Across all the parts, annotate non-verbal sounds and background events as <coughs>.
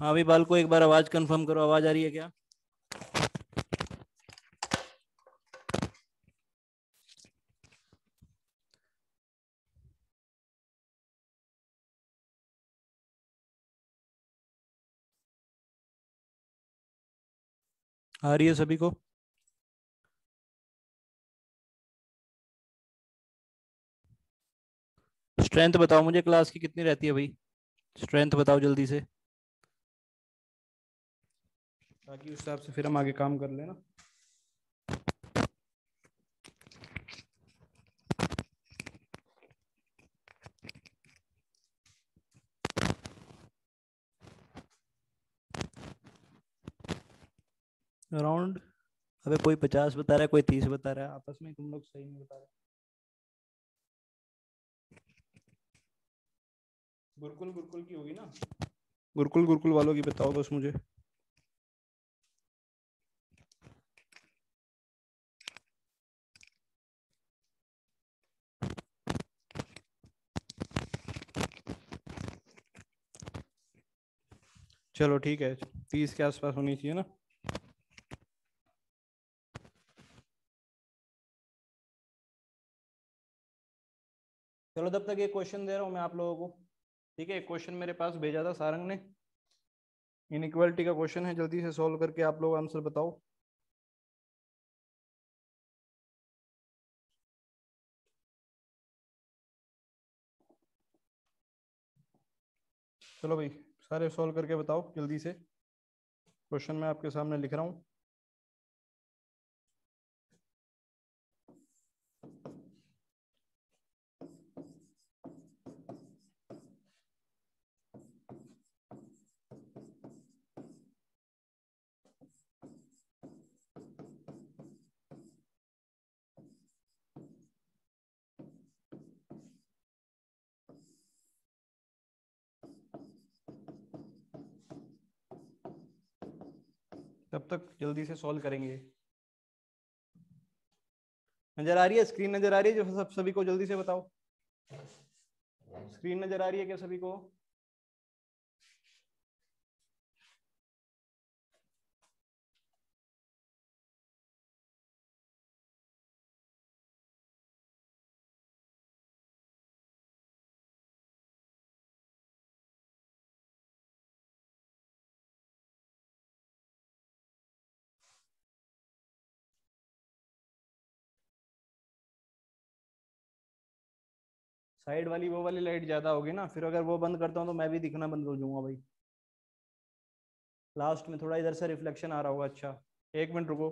हाँ अभी बाल को एक बार आवाज कंफर्म करो आवाज आ रही है क्या आ रही है सभी को स्ट्रेंथ बताओ मुझे क्लास की कितनी रहती है भाई स्ट्रेंथ बताओ जल्दी से ताकि उस हिसाब से फिर हम आगे काम कर लेना राउंड अबे कोई पचास बता रहा है कोई तीस बता रहा है आपस में तुम लोग सही नहीं बता रहे गुरकुल गुरकुल की होगी ना गुरकुल गुरकुल वालों की बताओ बस मुझे चलो ठीक है तीस के आसपास होनी चाहिए ना चलो तब तक एक क्वेश्चन दे रहा हूँ मैं आप लोगों को ठीक है एक क्वेश्चन मेरे पास भेजा था सारंग ने इनक्वालिटी का क्वेश्चन है जल्दी से सॉल्व करके आप लोग आंसर बताओ चलो भाई सारे सॉल्व करके बताओ जल्दी से क्वेश्चन मैं आपके सामने लिख रहा हूँ कब तक जल्दी से सॉल्व करेंगे नजर आ रही है स्क्रीन नजर आ रही है जो सब सभी को जल्दी से बताओ स्क्रीन नजर आ रही है क्या सभी को साइड वाली वो वाली लाइट ज्यादा होगी ना फिर अगर वो बंद करता हूँ तो मैं भी दिखना बंद कर दूंगा भाई लास्ट में थोड़ा इधर से रिफ्लेक्शन आ रहा होगा अच्छा एक मिनट रुको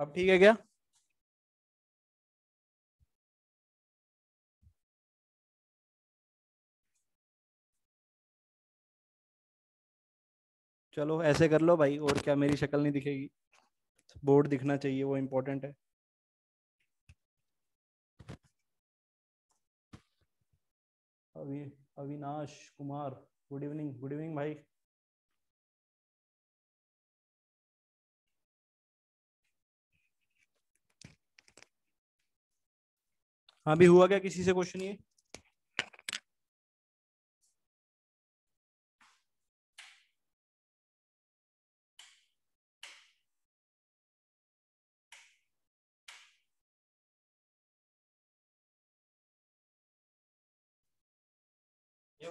अब ठीक है क्या चलो ऐसे कर लो भाई और क्या मेरी शक्ल नहीं दिखेगी बोर्ड दिखना चाहिए वो इम्पोर्टेंट है अभी Avinash Kumar good evening good evening भाई हाँ भी हुआ क्या किसी से क्वेश्चन ये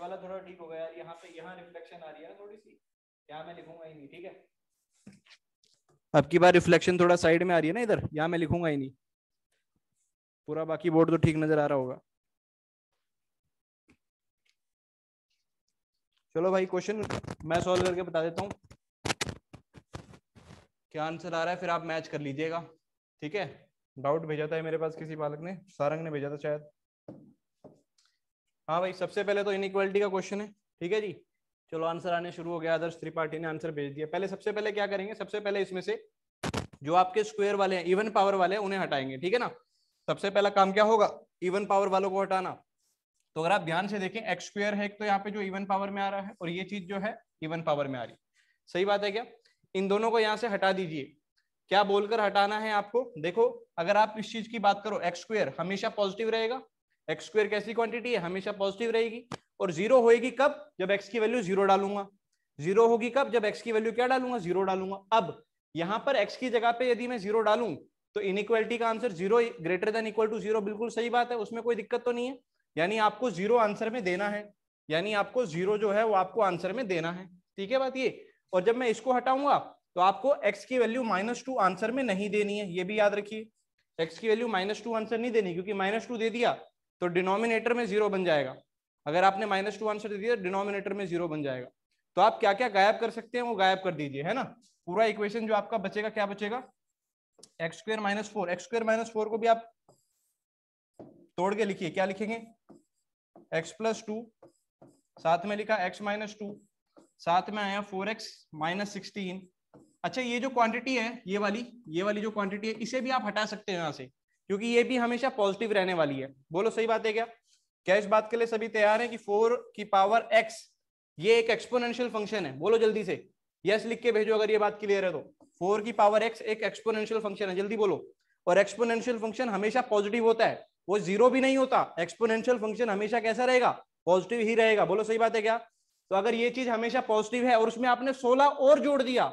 वाला थोड़ा ठीक हो गया यार यहाँ पे यहाँ रिफ्लेक्शन आ रही है थोड़ी सी यहाँ मैं लिखूंगा ही नहीं ठीक है अब की बार रिफ्लेक्शन थोड़ा साइड में आ रही है ना इधर यहाँ मैं लिखूंगा ही नहीं पूरा बाकी बोर्ड तो ठीक नजर आ रहा होगा चलो भाई क्वेश्चन मैं सॉल्व करके बता देता हूँ क्या आंसर आ रहा है फिर आप मैच कर लीजिएगा ठीक है डाउट भेजा था मेरे पास किसी बालक ने सारंग ने भेजा था शायद हाँ भाई सबसे पहले तो इनक्वालिटी का क्वेश्चन है ठीक है जी चलो आंसर आने शुरू हो गया आदर्श त्रिपाठी ने आंसर भेज दिया पहले सबसे पहले क्या करेंगे सबसे पहले इसमें से जो आपके स्क्वेयर वाले हैं इवन पावर वाले हैं उन्हें हटाएंगे ठीक है ना सबसे पहला काम क्या होगा इवन पावर वालों को हटाना तो अगर आप ध्यान से देखें एक्स स्क्र है तो यहाँ पे जो इवन पावर में आ रहा है और ये चीज जो है इवन पावर में आ रही सही बात है क्या इन दोनों को यहाँ से हटा दीजिए क्या बोलकर हटाना है आपको देखो अगर आप इस चीज की बात करो एक्स स्क्वेयर हमेशा पॉजिटिव रहेगा एक्स स्क्वेयर कैसी क्वांटिटी है हमेशा पॉजिटिव रहेगी और जीरो होएगी कब जब एक्स की वैल्यू जीरो डालूंगा जीरो होगी कब जब एक्स की वैल्यू क्या डालूंगा जीरो डालूंगा अब यहां पर एक्स की जगह पे यदि मैं जीरो डालूं तो इनइक्वालिटी का answer zero greater than equal to zero बिल्कुल सही बात है उसमें कोई दिक्कत तो नहीं है यानी आपको जीरो आंसर में देना है यानी आपको जीरो जो है वो आपको आंसर में देना है ठीक है बात ये और जब मैं इसको हटाऊंगा तो आपको एक्स की वैल्यू माइनस टू आंसर में नहीं देनी है ये भी याद रखिए एक्स की वैल्यू माइनस टू आंसर नहीं देनी क्योंकि माइनस टू दे दिया तो डिनोमिनेटर में जीरो बन जाएगा अगर आपने माइनस टू आंसर दे दिया डिनोमिनेटर में जीरो बन जाएगा तो आप क्या क्या गायब कर सकते हैं वो गायब कर दीजिए है ना पूरा इक्वेशन जो आपका बचेगा क्या बचेगा X square minus four X square minus four को भी आप तोड़ के लिखिए क्या लिखेंगे एक्स प्लस टू साथ में लिखा एक्स माइनस टू साथ में आया फोर एक्स माइनस सिक्सटीन अच्छा ये जो क्वांटिटी है ये वाली ये वाली जो क्वांटिटी है इसे भी आप हटा सकते हैं यहां से क्योंकि ये भी हमेशा पॉजिटिव रहने वाली है बोलो सही बात है क्या क्या इस बात के लिए सभी तैयार हैं कि फोर की पावर एक्स ये एक एक्सपोनेंशियल फंक्शन है बोलो जल्दी से यस लिख के भेजो अगर ये बात क्लियर है तो फोर की पावर एक्स एक एक्सपोनेंशियल फंक्शन है जल्दी बोलो और एक्सपोनेंशियल फंक्शन हमेशा पॉजिटिव होता है वो जीरो भी नहीं होता एक्सपोनेंशियल फंक्शन हमेशा कैसा रहेगा पॉजिटिव ही रहेगा बोलो सही बात है क्या तो अगर ये चीज हमेशा पॉजिटिव है और उसमें आपने सोलह और जोड़ दिया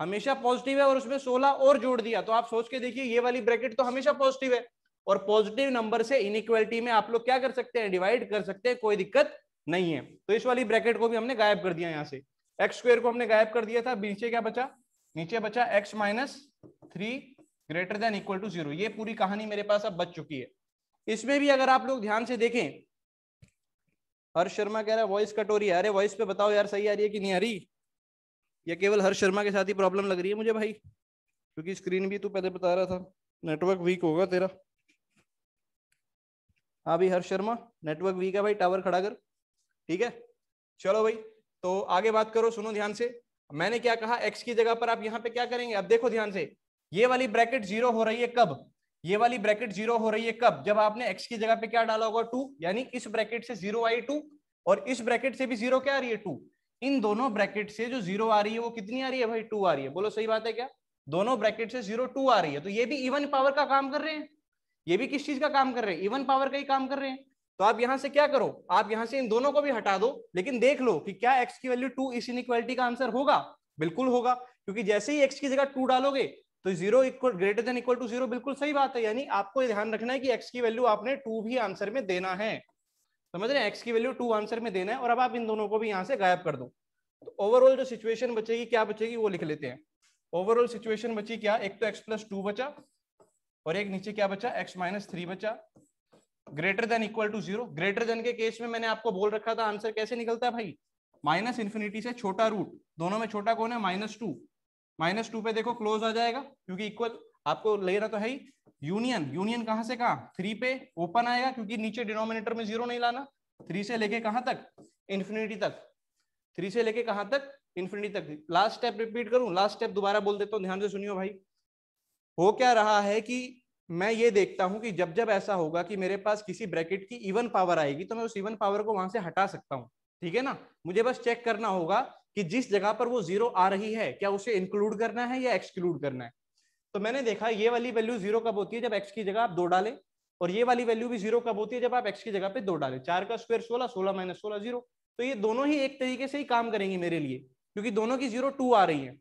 हमेशा पॉजिटिव है और उसमें सोलह और जोड़ दिया तो आप सोच के देखिए ये वाली ब्रैकेट तो हमेशा पॉजिटिव है और पॉजिटिव नंबर से इनइक्वलिटी में आप लोग क्या कर सकते हैं डिवाइड कर सकते हैं कोई दिक्कत नहीं है तो इस वाली ब्रैकेट को भी हमने गायब कर दिया यहाँ से एक्स को हमने गायब कर दिया था नीचे क्या बचा नीचे बचा X minus three greater than equal to zero ये पूरी कहानी मेरे पास अब बच चुकी है इसमें भी अगर आप लोग ध्यान से देखें हर्ष शर्मा कह रहा है वॉइस कट हो रही है अरे वॉइस पे बताओ यार सही आ रही है कि नहीं आ रही या केवल हर्ष शर्मा के साथ ही प्रॉब्लम लग रही है मुझे भाई क्योंकि स्क्रीन भी तू पहले बता रहा था नेटवर्क वीक होगा तेरा हाँ भाई हर्ष शर्मा नेटवर्क वीक है भाई टावर खड़ा कर ठीक है चलो भाई तो आगे बात करो सुनो ध्यान से मैंने क्या कहा एक्स की जगह पर आप यहाँ पे क्या करेंगे अब देखो ध्यान से ये वाली ब्रैकेट जीरो हो रही है कब ये वाली ब्रैकेट जीरो हो रही है कब जब आपने एक्स की जगह पे क्या डाला होगा टू यानी इस ब्रैकेट से जीरो आई टू और इस ब्रैकेट से भी जीरो क्या आ रही है टू इन दोनों ब्रैकेट से जो जीरो आ रही है वो कितनी आ रही है भाई टू आ रही है बोलो सही बात है क्या दोनों ब्रैकेट से जीरो टू आ रही है तो ये भी इवन पावर का काम कर रहे हैं ये भी किस चीज का काम कर रहे हैं इवन पावर का ही काम कर रहे हैं तो आप यहां से क्या करो आप यहां से इन दोनों को भी हटा दो लेकिन देख लो कि क्या एक्स की वैल्यू टू इस इनक्वालिटी का आंसर होगा बिल्कुल होगा क्योंकि जैसे ही एक्स की जगह टू डालोगे तो zero greater than equal to zero बिल्कुल सही बात है यानी आपको ध्यान रखना है कि एक्स की वैल्यू आपने टू भी आंसर में देना है समझ रहे हैं एक्स की वैल्यू टू आंसर में देना है और अब आप इन दोनों को भी यहाँ से गायब कर दो तो ओवरऑल जो सिचुएशन बचेगी क्या बचेगी वो लिख लेते हैं ओवरऑल सिचुएशन बची क्या एक तो एक्स प्लस टू बचा और एक नीचे क्या बचा एक्स माइनस थ्री बचा greater than equal to zero greater than के केस में मैंने आपको बोल रखा था आंसर कैसे निकलता है भाई माइनस इन्फिनिटी से छोटा रूट दोनों में छोटा कौन है माइनस टू माइनस टू पे देखो क्लोज आ जाएगा क्योंकि इक्वल आपको ले रहा तो है ही यूनियन यूनियन कहां से कहा थ्री पे ओपन आएगा क्योंकि नीचे डिनोमिनेटर में जीरो नहीं लाना थ्री से लेके कहां तक इन्फिनिटी तक थ्री से लेके कहां तक इन्फिनिटी तक लास्ट स्टेप रिपीट करूं लास्ट स्टेप दोबारा बोल देता हूं ध्यान से सुनियो भाई हो क्या रहा है कि मैं ये देखता हूं कि जब जब ऐसा होगा कि मेरे पास किसी ब्रैकेट की इवन पावर आएगी तो मैं उस इवन पावर को वहां से हटा सकता हूं ठीक है ना मुझे बस चेक करना होगा कि जिस जगह पर वो जीरो आ रही है क्या उसे इंक्लूड करना है या एक्सक्लूड करना है तो मैंने देखा ये वाली वैल्यू जीरो कब होती है जब एक्स की जगह आप दो डालें और ये वाली वैल्यू भी जीरो कब होती है जब आप एक्स की जगह पे दो डालें चार का स्क्वायर सोलह सोलह माइनस सोलह जीरो तो ये दोनों ही एक तरीके से ही काम करेंगे मेरे लिए क्योंकि दोनों की जीरो टू आ रही है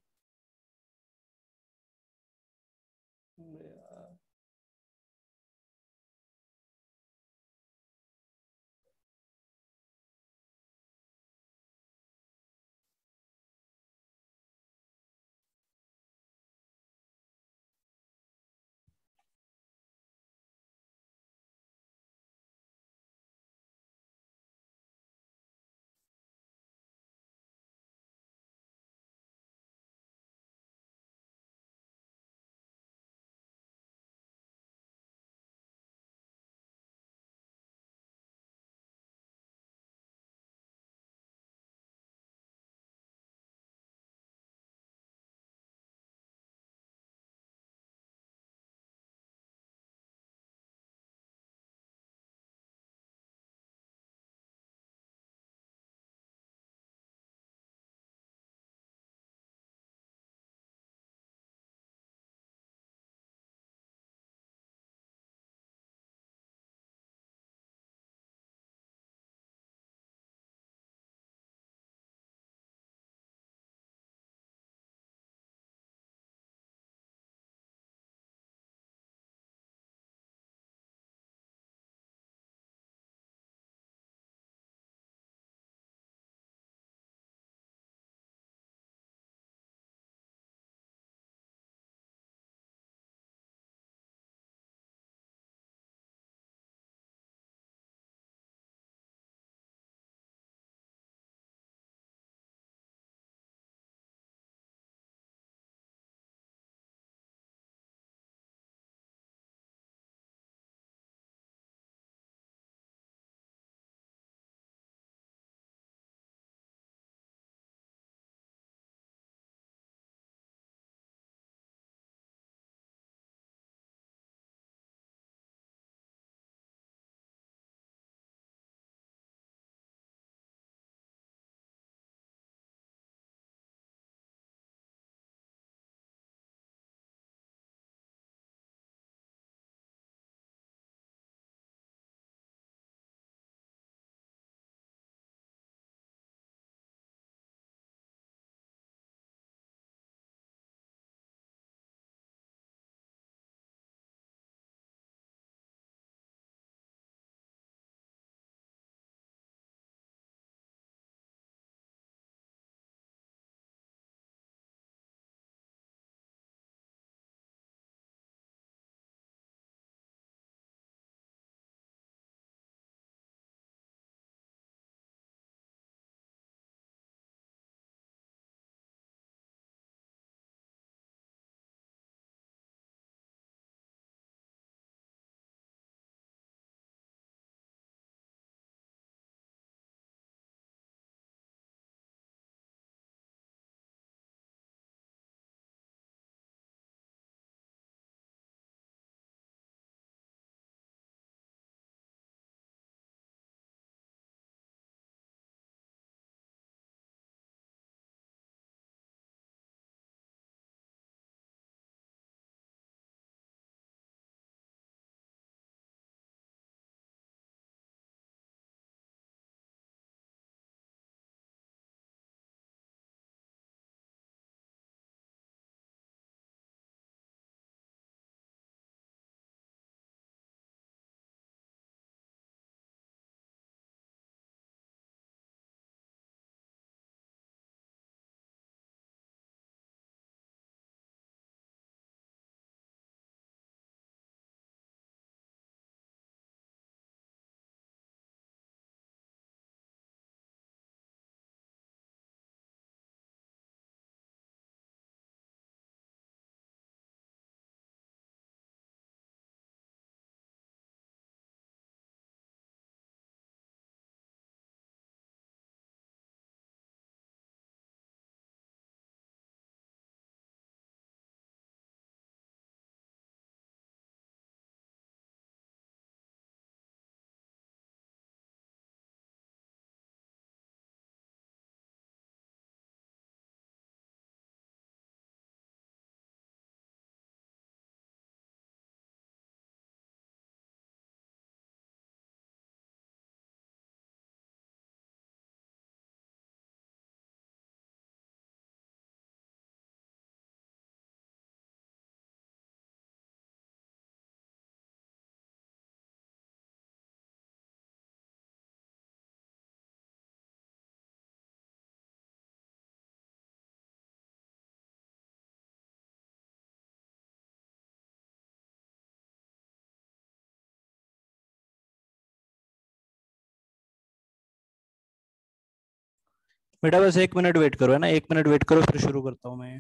बेटा बस एक मिनट वेट करो है ना एक मिनट वेट करो फिर शुरू करता हूँ मैं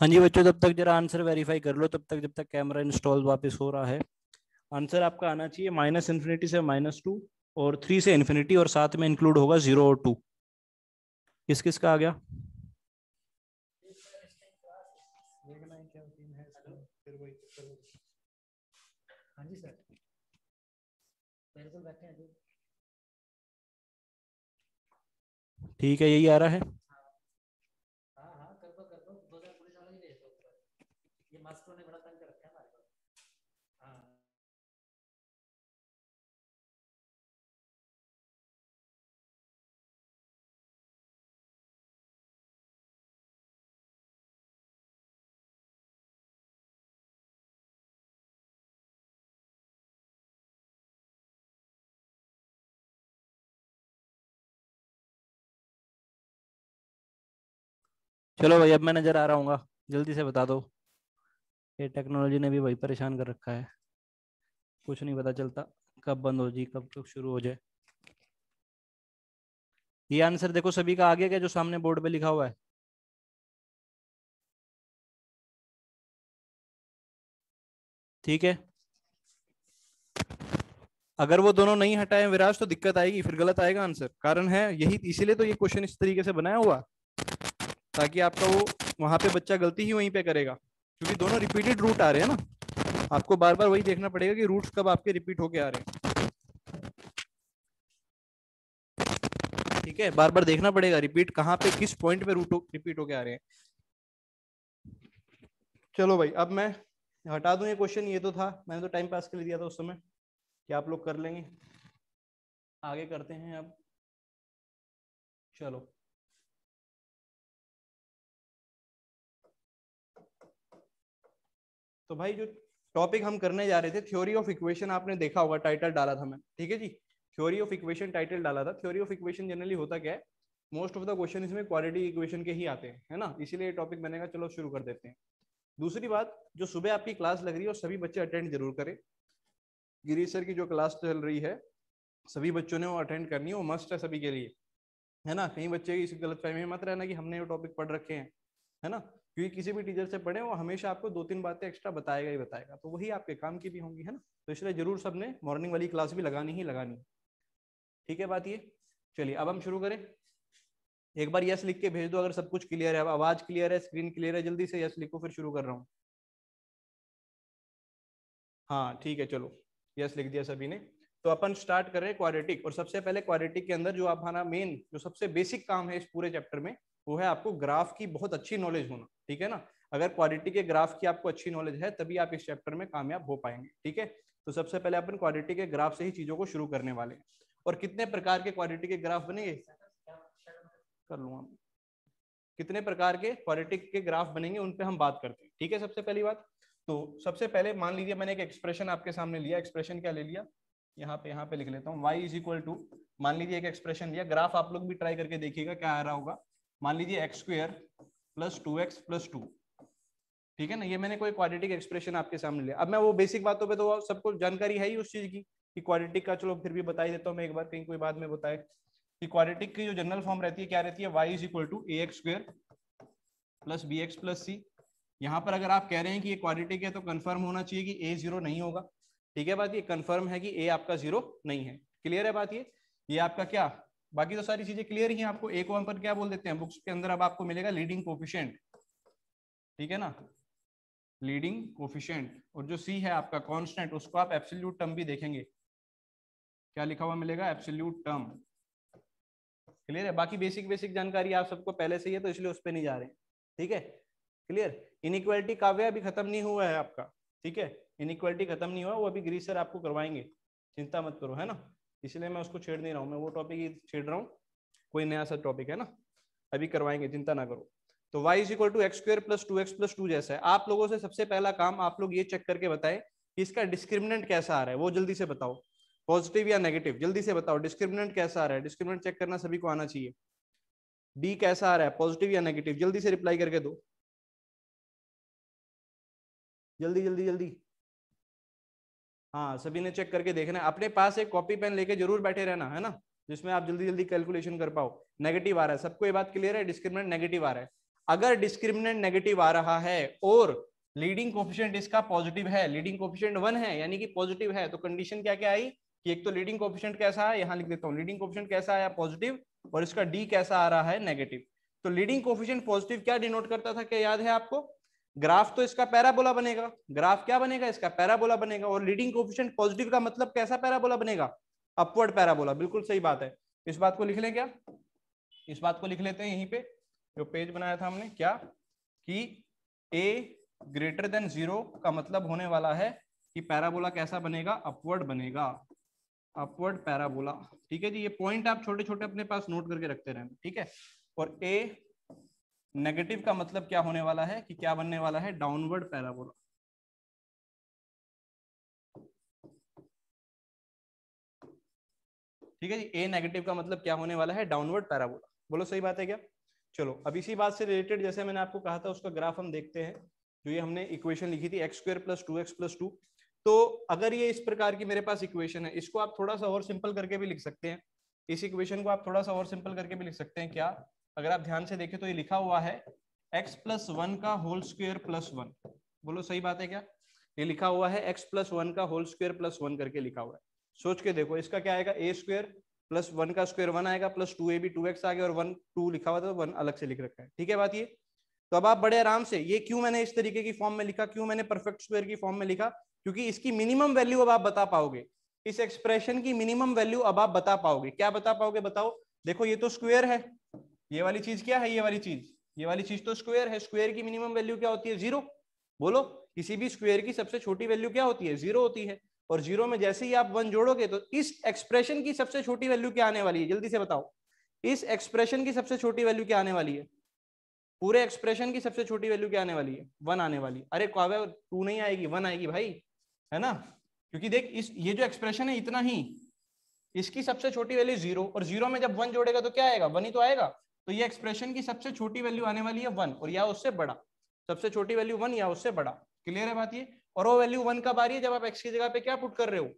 हाँ जी बच्चों तब तक जरा आंसर वेरीफाई कर लो तब तक जब तक कैमरा इंस्टॉल वापस हो रहा है आंसर आपका आना चाहिए माइनस इन्फिनिटी से माइनस टू और थ्री से इन्फिनिटी और साथ में इंक्लूड होगा जीरो और टू किस किस का आ गया हाँ ठीक है यही आ रहा है चलो भाई अब मैं नजर आ रहा हूँ जल्दी से बता दो ये टेक्नोलॉजी ने भी वही परेशान कर रखा है कुछ नहीं पता चलता कब बंद हो जाए कब कब शुरू हो जाए ये आंसर देखो सभी का आ गया क्या जो सामने बोर्ड पे लिखा हुआ है ठीक है अगर वो दोनों नहीं हटाए विराज तो दिक्कत आएगी फिर गलत आएगा आंसर कारण है यही इसीलिए तो ये क्वेश्चन इस तरीके से बनाया हुआ ताकि आपका वो वहाँ पे बच्चा गलती ही वहीं पे करेगा क्योंकि दोनों रिपीटेड रूट आ रहे हैं ना आपको बार बार वही देखना पड़ेगा कि रूट्स कब आपके रिपीट होके आ रहे हैं ठीक है बार बार देखना पड़ेगा रिपीट कहाँ पे किस पॉइंट पे रूट हो, रिपीट होके आ रहे हैं चलो भाई अब मैं हटा दू ये क्वेश्चन ये तो था मैंने तो टाइम पास के लिए दिया था उस समय कि आप लोग कर लेंगे आगे करते हैं अब चलो तो भाई जो टॉपिक हम करने जा रहे थे थ्योरी ऑफ इक्वेशन आपने देखा होगा टाइटल डाला था मैं ठीक है जी थ्योरी ऑफ इक्वेशन टाइटल डाला था थ्योरी ऑफ इक्वेशन जनरली होता क्या है मोस्ट ऑफ द क्वेश्चन इसमें क्वालिटी इक्वेशन के ही आते हैं है ना इसीलिए टॉपिक बनेगा चलो शुरू कर देते हैं दूसरी बात जो सुबह आपकी क्लास लग रही है और सभी बच्चे अटेंड जरूर करें गिरीश सर की जो क्लास चल रही है सभी बच्चों ने वो अटेंड करनी है वो मस्ट है सभी के लिए है ना कहीं बच्चे इस गलत फहमी में मत रहना कि हमने वो टॉपिक पढ़ रखे हैं है ना क्योंकि किसी भी टीचर से पढ़े वो हमेशा आपको दो तीन बातें एक्स्ट्रा बताएगा ही बताएगा तो वही आपके काम की भी होंगी है ना तो इसलिए जरूर सबने मॉर्निंग वाली क्लास भी लगानी ही लगानी ठीक है बात ये चलिए अब हम शुरू करें एक बार यस लिख के भेज दो अगर सब कुछ क्लियर है आवाज क्लियर है स्क्रीन क्लियर है जल्दी से यस लिखो फिर शुरू कर रहा हूँ हाँ ठीक है चलो यस लिख दिया सभी ने तो अपन स्टार्ट कर रहे हैं क्वारिटिक और सबसे पहले क्वारिटिक के अंदर जो आप हमारा मेन जो सबसे बेसिक काम है इस पूरे चैप्टर में वो है आपको ग्राफ की बहुत अच्छी नॉलेज होना ठीक है ना अगर क्वालिटी के ग्राफ की आपको अच्छी नॉलेज है तभी आप इस चैप्टर में कामयाब हो पाएंगे ठीक है तो सबसे पहले अपन क्वालिटी के ग्राफ से ही चीजों को शुरू करने वाले हैं और कितने प्रकार के क्वालिटी के ग्राफ बनेंगे कर लूंगा कितने प्रकार के क्वालिटी के ग्राफ बनेंगे उन पर हम बात करते हैं ठीक है सबसे पहली बात तो सबसे पहले मान लीजिए मैंने एक एक्सप्रेशन आपके सामने लिया एक्सप्रेशन क्या ले लिया यहाँ पे यहाँ पे लिख लेता हूँ वाई इज इक्वल टू मान लीजिए एक एक्सप्रेशन लिया ग्राफ आप लोग भी ट्राई करके देखिएगा क्या आ रहा होगा मान लीजिए X square plus two X plus two ठीक है ना ये मैंने कोई क्वाड्रेटिक एक्सप्रेशन आपके सामने लिया अब मैं वो बेसिक बातों पे तो सबको जानकारी है ही उस चीज की कि क्वाड्रेटिक का चलो फिर भी बता ही देता हूँ मैं एक बार कहीं कोई बाद में बताए कि क्वाड्रेटिक की जो जनरल फॉर्म रहती है क्या रहती है Y is equal to A x square plus B x plus C यहाँ पर अगर आप कह रहे हैं कि ये क्वाड्रेटिक है तो कन्फर्म होना चाहिए कि ए जीरो नहीं होगा ठीक है बात ये कन्फर्म है कि ए आपका जीरो नहीं है क्लियर है बात ये ये आपका क्या बाकी तो सारी चीजें क्लियर ही हैं आपको एक को पर क्या बोल देते हैं बुक्स के अंदर अब आपको मिलेगा लीडिंग कोफिशियंट ठीक है ना लीडिंग कोफिशियंट और जो सी है आपका कॉन्स्टेंट उसको आप एब्सोल्यूट टर्म भी देखेंगे क्या लिखा हुआ मिलेगा एब्सोल्यूट टर्म क्लियर है बाकी बेसिक बेसिक जानकारी आप सबको पहले से ही है तो इसलिए उस पर नहीं जा रहे ठीक है क्लियर इनक्वालिटी काव्य अभी खत्म नहीं हुआ है आपका ठीक है इनक्वालिटी खत्म नहीं हुआ वो अभी ग्रीसर आपको करवाएंगे चिंता मत करो है ना इसलिए मैं उसको छेड़ नहीं रहा हूँ मैं वो टॉपिक ही छेड़ रहा हूँ कोई नया सा टॉपिक है ना अभी करवाएंगे चिंता ना करो तो y is equal to X square plus two X plus two जैसा है आप लोगों से सबसे पहला काम आप लोग ये चेक करके बताएं कि इसका डिस्क्रिमिनेंट कैसा आ रहा है वो जल्दी से बताओ पॉजिटिव या नेगेटिव जल्दी से बताओ डिस्क्रिमिनेंट कैसा आ रहा है डिस्क्रिमिनेंट चेक करना सभी को आना चाहिए डी कैसा आ रहा है पॉजिटिव या नेगेटिव जल्दी से रिप्लाई करके दो जल्दी जल्दी जल्दी हाँ सभी ने चेक करके देखना अपने पास एक कॉपी पेन लेके जरूर बैठे रहना है ना जिसमें आप जल्दी जल्दी कैलकुलेशन कर पाओ नेगेटिव आ रहा है सबको ये बात क्लियर है डिस्क्रिमिनेंट नेगेटिव आ रहा है अगर डिस्क्रिमिनेंट नेगेटिव आ रहा है और लीडिंग कोफिशियंट इसका पॉजिटिव है लीडिंग कोफिशियंट वन है यानी कि पॉजिटिव है तो कंडीशन क्या क्या आई कि एक तो लीडिंग कोफिशियंट कैसा है यहाँ लिख देता हूँ लीडिंग कोफिशियंट कैसा आया पॉजिटिव और इसका डी कैसा आ रहा है नेगेटिव तो लीडिंग कोफिशियंट पॉजिटिव क्या डिनोट करता था क्या याद है आपको ग्राफ तो इसका पैराबोला बनेगा ग्राफ क्या बनेगा इसका पैराबोला बनेगा और लीडिंग कोफिशियंट पॉजिटिव का मतलब कैसा पैराबोला बनेगा अपवर्ड पैराबोला बिल्कुल सही बात है इस बात को लिख लें क्या इस बात को लिख लेते हैं यहीं पे जो पेज बनाया था हमने क्या कि ए ग्रेटर देन जीरो का मतलब होने वाला है कि पैराबोला कैसा बनेगा अपवर्ड बनेगा अपवर्ड पैराबोला ठीक है जी ये पॉइंट आप छोटे छोटे अपने पास नोट करके रखते रहें ठीक है और ए नेगेटिव का मतलब क्या होने वाला है कि क्या बनने वाला है डाउनवर्ड पैराबोला ठीक है जी ए नेगेटिव का मतलब क्या होने वाला है डाउनवर्ड पैराबोला बोलो सही बात है क्या चलो अब इसी बात से रिलेटेड जैसे मैंने आपको कहा था उसका ग्राफ हम देखते हैं जो ये हमने इक्वेशन लिखी थी X square plus two X plus two तो अगर ये इस प्रकार की मेरे पास इक्वेशन है इसको आप थोड़ा सा और सिंपल करके भी लिख सकते हैं इस इक्वेशन को आप थोड़ा सा और सिंपल करके भी लिख सकते हैं क्या अगर आप ध्यान से देखें तो ये लिखा हुआ है एक्स प्लस वन का होल स्क्वेयर प्लस वन बोलो सही बात है क्या ये लिखा हुआ है एक्स प्लस वन का होल स्क्वेयर प्लस वन करके लिखा हुआ है सोच के देखो इसका क्या आएगा ए स्क्वेयर प्लस वन का स्क्वेयर वन आएगा plus two A B two X आ गया और वन टू लिखा हुआ था तो वन अलग से लिख रखा है ठीक है बात ये तो अब आप बड़े आराम से ये क्यों मैंने इस तरीके की फॉर्म में लिखा क्यों मैंने परफेक्ट स्क्वेयर की फॉर्म में लिखा क्योंकि इसकी मिनिमम वैल्यू अब आप बता पाओगे इस एक्सप्रेशन की मिनिमम वैल्यू अब आप बता पाओगे क्या बता पाओगे बताओ देखो ये तो स्क्वेयर है ये वाली चीज क्या है ये वाली चीज ये वाली चीज तो स्क्वेयर है स्क्वेयर की मिनिमम वैल्यू क्या होती है जीरो बोलो किसी भी स्क्वेयर की सबसे छोटी वैल्यू क्या होती है जीरो होती है और जीरो में जैसे ही आप वन जोड़ोगे तो इस एक्सप्रेशन की सबसे छोटी वैल्यू क्या आने वाली है जल्दी से बताओ इस एक्सप्रेशन की सबसे छोटी वैल्यू क्या आने वाली है पूरे एक्सप्रेशन की सबसे छोटी वैल्यू क्या आने वाली है वन आने वाली अरे काव्य टू नहीं आएगी वन आएगी भाई है ना क्योंकि देख इस ये जो एक्सप्रेशन है इतना ही इसकी सबसे छोटी वैल्यू जीरो और जीरो में जब वन जोड़ेगा तो क्या आएगा वन ही तो आएगा तो ये एक्सप्रेशन की सबसे छोटी वैल्यू आने वाली है वन और या उससे बड़ा सबसे छोटी वैल्यू वन या उससे बड़ा क्लियर है बात ये और वो वैल्यू वन कब आ रही है जब आप एक्स की जगह पे क्या पुट कर रहे हो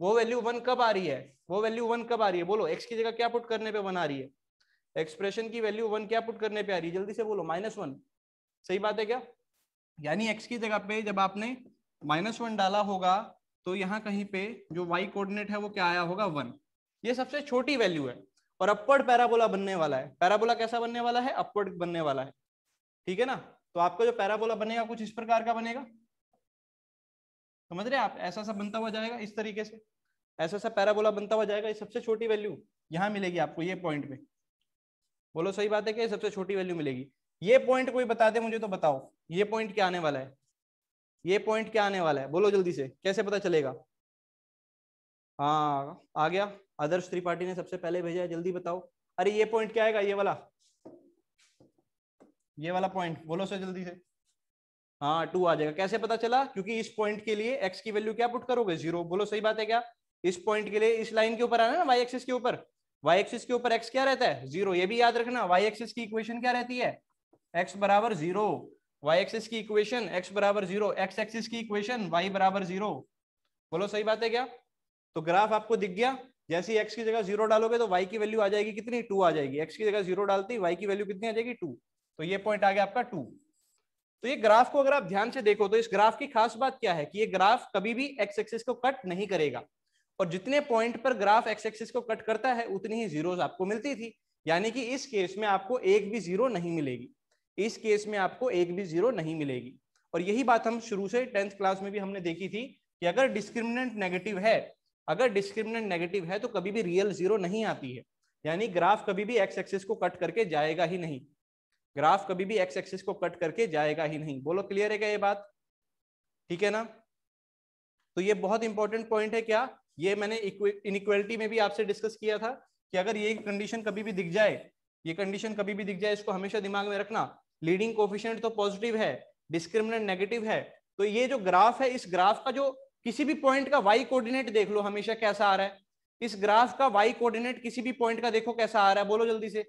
वो वैल्यू वन कब आ रही है वो वैल्यू वन कब आ रही है बोलो एक्स की जगह क्या पुट करने पे वन आ रही है एक्सप्रेशन की वैल्यू वन क्या पुट करने पे आ रही है जल्दी से बोलो माइनस वन सही बात है क्या यानी एक्स की जगह पे जब आपने माइनस वन डाला होगा तो यहाँ कहीं पे जो वाई कोऑर्डिनेट है वो क्या आया होगा वन ये सबसे छोटी वैल्यू है और अपवर्ड पैराबोला बनने वाला है पैराबोला कैसा बनने वाला है अपवर्ड बनने वाला है ठीक है ना तो आपका जो पैराबोला बनेगा कुछ इस प्रकार का बनेगा समझ रहे आप ऐसा सा बनता हुआ जाएगा इस तरीके से ऐसा सा पैराबोला बनता हुआ जाएगा ये सबसे छोटी वैल्यू यहाँ मिलेगी आपको ये पॉइंट पे बोलो सही बात है कि सबसे छोटी वैल्यू मिलेगी ये पॉइंट कोई बता दे मुझे तो बताओ ये पॉइंट क्या आने वाला है ये पॉइंट क्या आने वाला है बोलो जल्दी से कैसे पता चलेगा हाँ आ गया आदर्श त्रिपाठी ने सबसे पहले भेजा है जल्दी बताओ अरे ये पॉइंट क्या आएगा ये वाला ये वाला पॉइंट बोलो सर जल्दी से हाँ टू आ जाएगा कैसे पता चला क्योंकि इस पॉइंट के लिए एक्स की वैल्यू क्या पुट करोगे जीरो बोलो सही बात है क्या इस पॉइंट के लिए इस लाइन के ऊपर आना ना वाई एक्सिस के ऊपर वाई एक्सिस के ऊपर एक्स क्या रहता है जीरो ये भी याद रखना वाई एक्सिस की इक्वेशन क्या रहती है एक्स बराबर जीरो वाई एक्सिस की इक्वेशन एक्स बराबर जीरो एक्स एक्सिस की इक्वेशन वाई बराबर जीरो बोलो सही बात है क्या तो ग्राफ आपको दिख गया जैसे एक्स की जगह जीरो डालोगे तो वाई की वैल्यू आ जाएगी कितनी टू आ जाएगी एक्स की जगह जीरो डालती वाई की वैल्यू कितनी आ जाएगी टू तो ये पॉइंट आ गया आपका टू तो ये ग्राफ को अगर आप ध्यान से देखो तो इस ग्राफ की खास बात क्या है कि ये ग्राफ कभी भी एक्स एक्सिस को कट नहीं करेगा और जितने पॉइंट पर ग्राफ एक्स एक्सिस को कट करता है उतनी ही जीरोस आपको मिलती थी यानी कि इस केस में आपको एक भी जीरो नहीं मिलेगी इस केस में आपको एक भी जीरो नहीं मिलेगी और यही बात हम शुरू से टेंथ क्लास में भी हमने देखी थी कि अगर डिस्क्रिमिनेंट नेगेटिव है अगर डिस्क्रिमिनेंट नेगेटिव है तो कभी भी रियल जीरो नहीं आती है यानी ग्राफ कभी भी एक्स एक्सिस को कट करके जाएगा ही नहीं ग्राफ कभी भी एक्स एक्सिस को कट करके जाएगा ही नहीं बोलो क्लियर है क्या ये बात ठीक है ना तो ये बहुत इंपॉर्टेंट पॉइंट है क्या ये मैंने इनक्वलिटी में भी आपसे डिस्कस किया था कि अगर ये कंडीशन कभी भी दिख जाए ये कंडीशन कभी भी दिख जाए इसको हमेशा दिमाग में रखना लीडिंग कोफिशियंट तो पॉजिटिव है डिस्क्रिमिनेंट नेगेटिव है तो ये जो ग्राफ है इस ग्राफ का जो किसी भी पॉइंट का वाई कोऑर्डिनेट देख लो हमेशा कैसा आ रहा है इस ग्राफ का वाई कोऑर्डिनेट किसी भी पॉइंट का देखो कैसा आ रहा है बोलो जल्दी से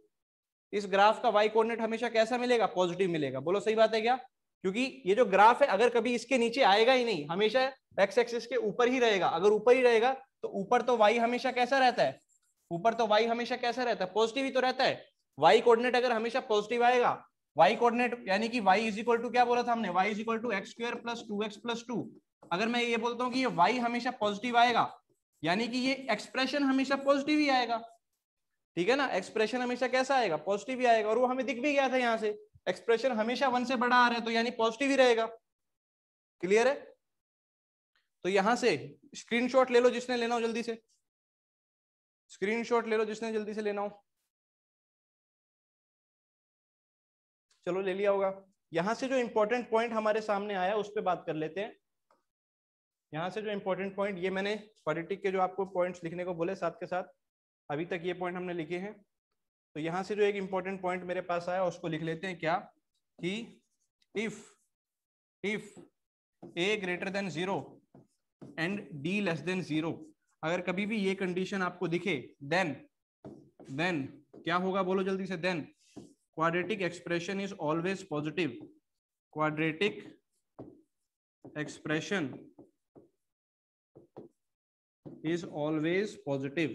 इस ग्राफ का वाई कोऑर्डिनेट हमेशा कैसा मिलेगा पॉजिटिव मिलेगा बोलो सही बात है क्या क्योंकि ये जो ग्राफ है अगर कभी इसके नीचे आएगा ही नहीं हमेशा एक्स एक्सिस के ऊपर ही रहेगा अगर ऊपर ही रहेगा तो ऊपर तो वाई हमेशा कैसा रहता है ऊपर तो वाई हमेशा कैसा रहता है पॉजिटिव ही तो रहता है वाई कोऑर्डिनेट अगर हमेशा पॉजिटिव आएगा वाई कोऑर्डिनेट यानी कि वाई इज इक्वल टू क्या बोला था हमने Y is equal to X square plus two X plus two अगर मैं ये बोलता हूँ कि ये वाई हमेशा पॉजिटिव आएगा यानी कि ये एक्सप्रेशन हमेशा पॉजिटिव ही आएगा ठीक है ना एक्सप्रेशन हमेशा कैसा आएगा पॉजिटिव ही आएगा और वो हमें दिख भी गया था यहाँ से एक्सप्रेशन हमेशा वन से बड़ा आ रहा है तो यानी पॉजिटिव ही रहेगा क्लियर है तो यहां से स्क्रीनशॉट ले लो जिसने लेना हो जल्दी से स्क्रीनशॉट ले लो जिसने जल्दी से लेना हो चलो ले लिया होगा यहां से जो इंपॉर्टेंट पॉइंट हमारे सामने आया उस पर बात कर लेते हैं यहाँ से जो इम्पोर्टेंट पॉइंट ये मैंने पॉलिटिक के जो आपको पॉइंट्स लिखने को बोले साथ के साथ अभी तक ये पॉइंट हमने लिखे हैं तो यहाँ से जो एक इम्पोर्टेंट पॉइंट मेरे पास आया उसको लिख लेते हैं क्या कि if if A greater than zero and D less than zero अगर कभी भी ये कंडीशन आपको दिखे देन देन क्या होगा बोलो जल्दी से then quadratic expression is always positive quadratic expression is always positive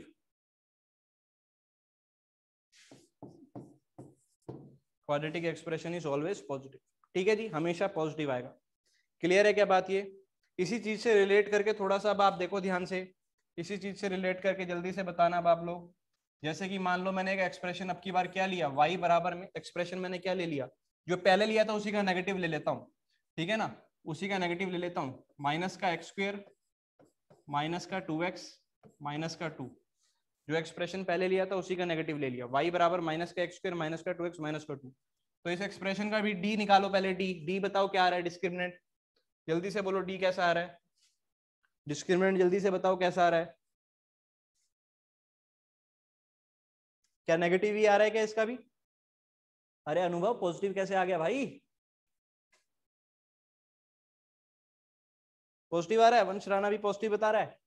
quadratic expression is always positive ठीक है जी हमेशा पॉजिटिव आएगा क्लियर है क्या बात ये इसी चीज से रिलेट करके थोड़ा सा अब आप देखो ध्यान से इसी चीज से रिलेट करके जल्दी से बताना अब आप लोग जैसे कि मान लो मैंने एक एक्सप्रेशन अब की बार क्या लिया वाई बराबर में एक्सप्रेशन मैंने क्या ले लिया जो पहले लिया था उसी का नेगेटिव ले लेता हूँ ठीक है ना उसी का नेगेटिव ले लेता हूँ माइनस का एक्स स्क्र माइनस का टू एक्स माइनस का टू जो एक्सप्रेशन पहले लिया था उसी का नेगेटिव ले लिया वाई बराबर माइनस का एक्स स्क्र माइनस का टू एक्स माइनस का टू तो इस एक्सप्रेशन का भी डी निकालो पहले डी डी बताओ क्या आ रहा है डिस्क्रिमिनेंट जल्दी से बोलो डी कैसा आ रहा है डिस्क्रिमिनेंट जल्दी से बताओ कैसा आ रहा है क्या नेगेटिव ही आ रहा है क्या इसका भी अरे अनुभव पॉजिटिव कैसे आ गया भाई पॉजिटिव आ रहा है वंश राणा भी पॉजिटिव बता रहा है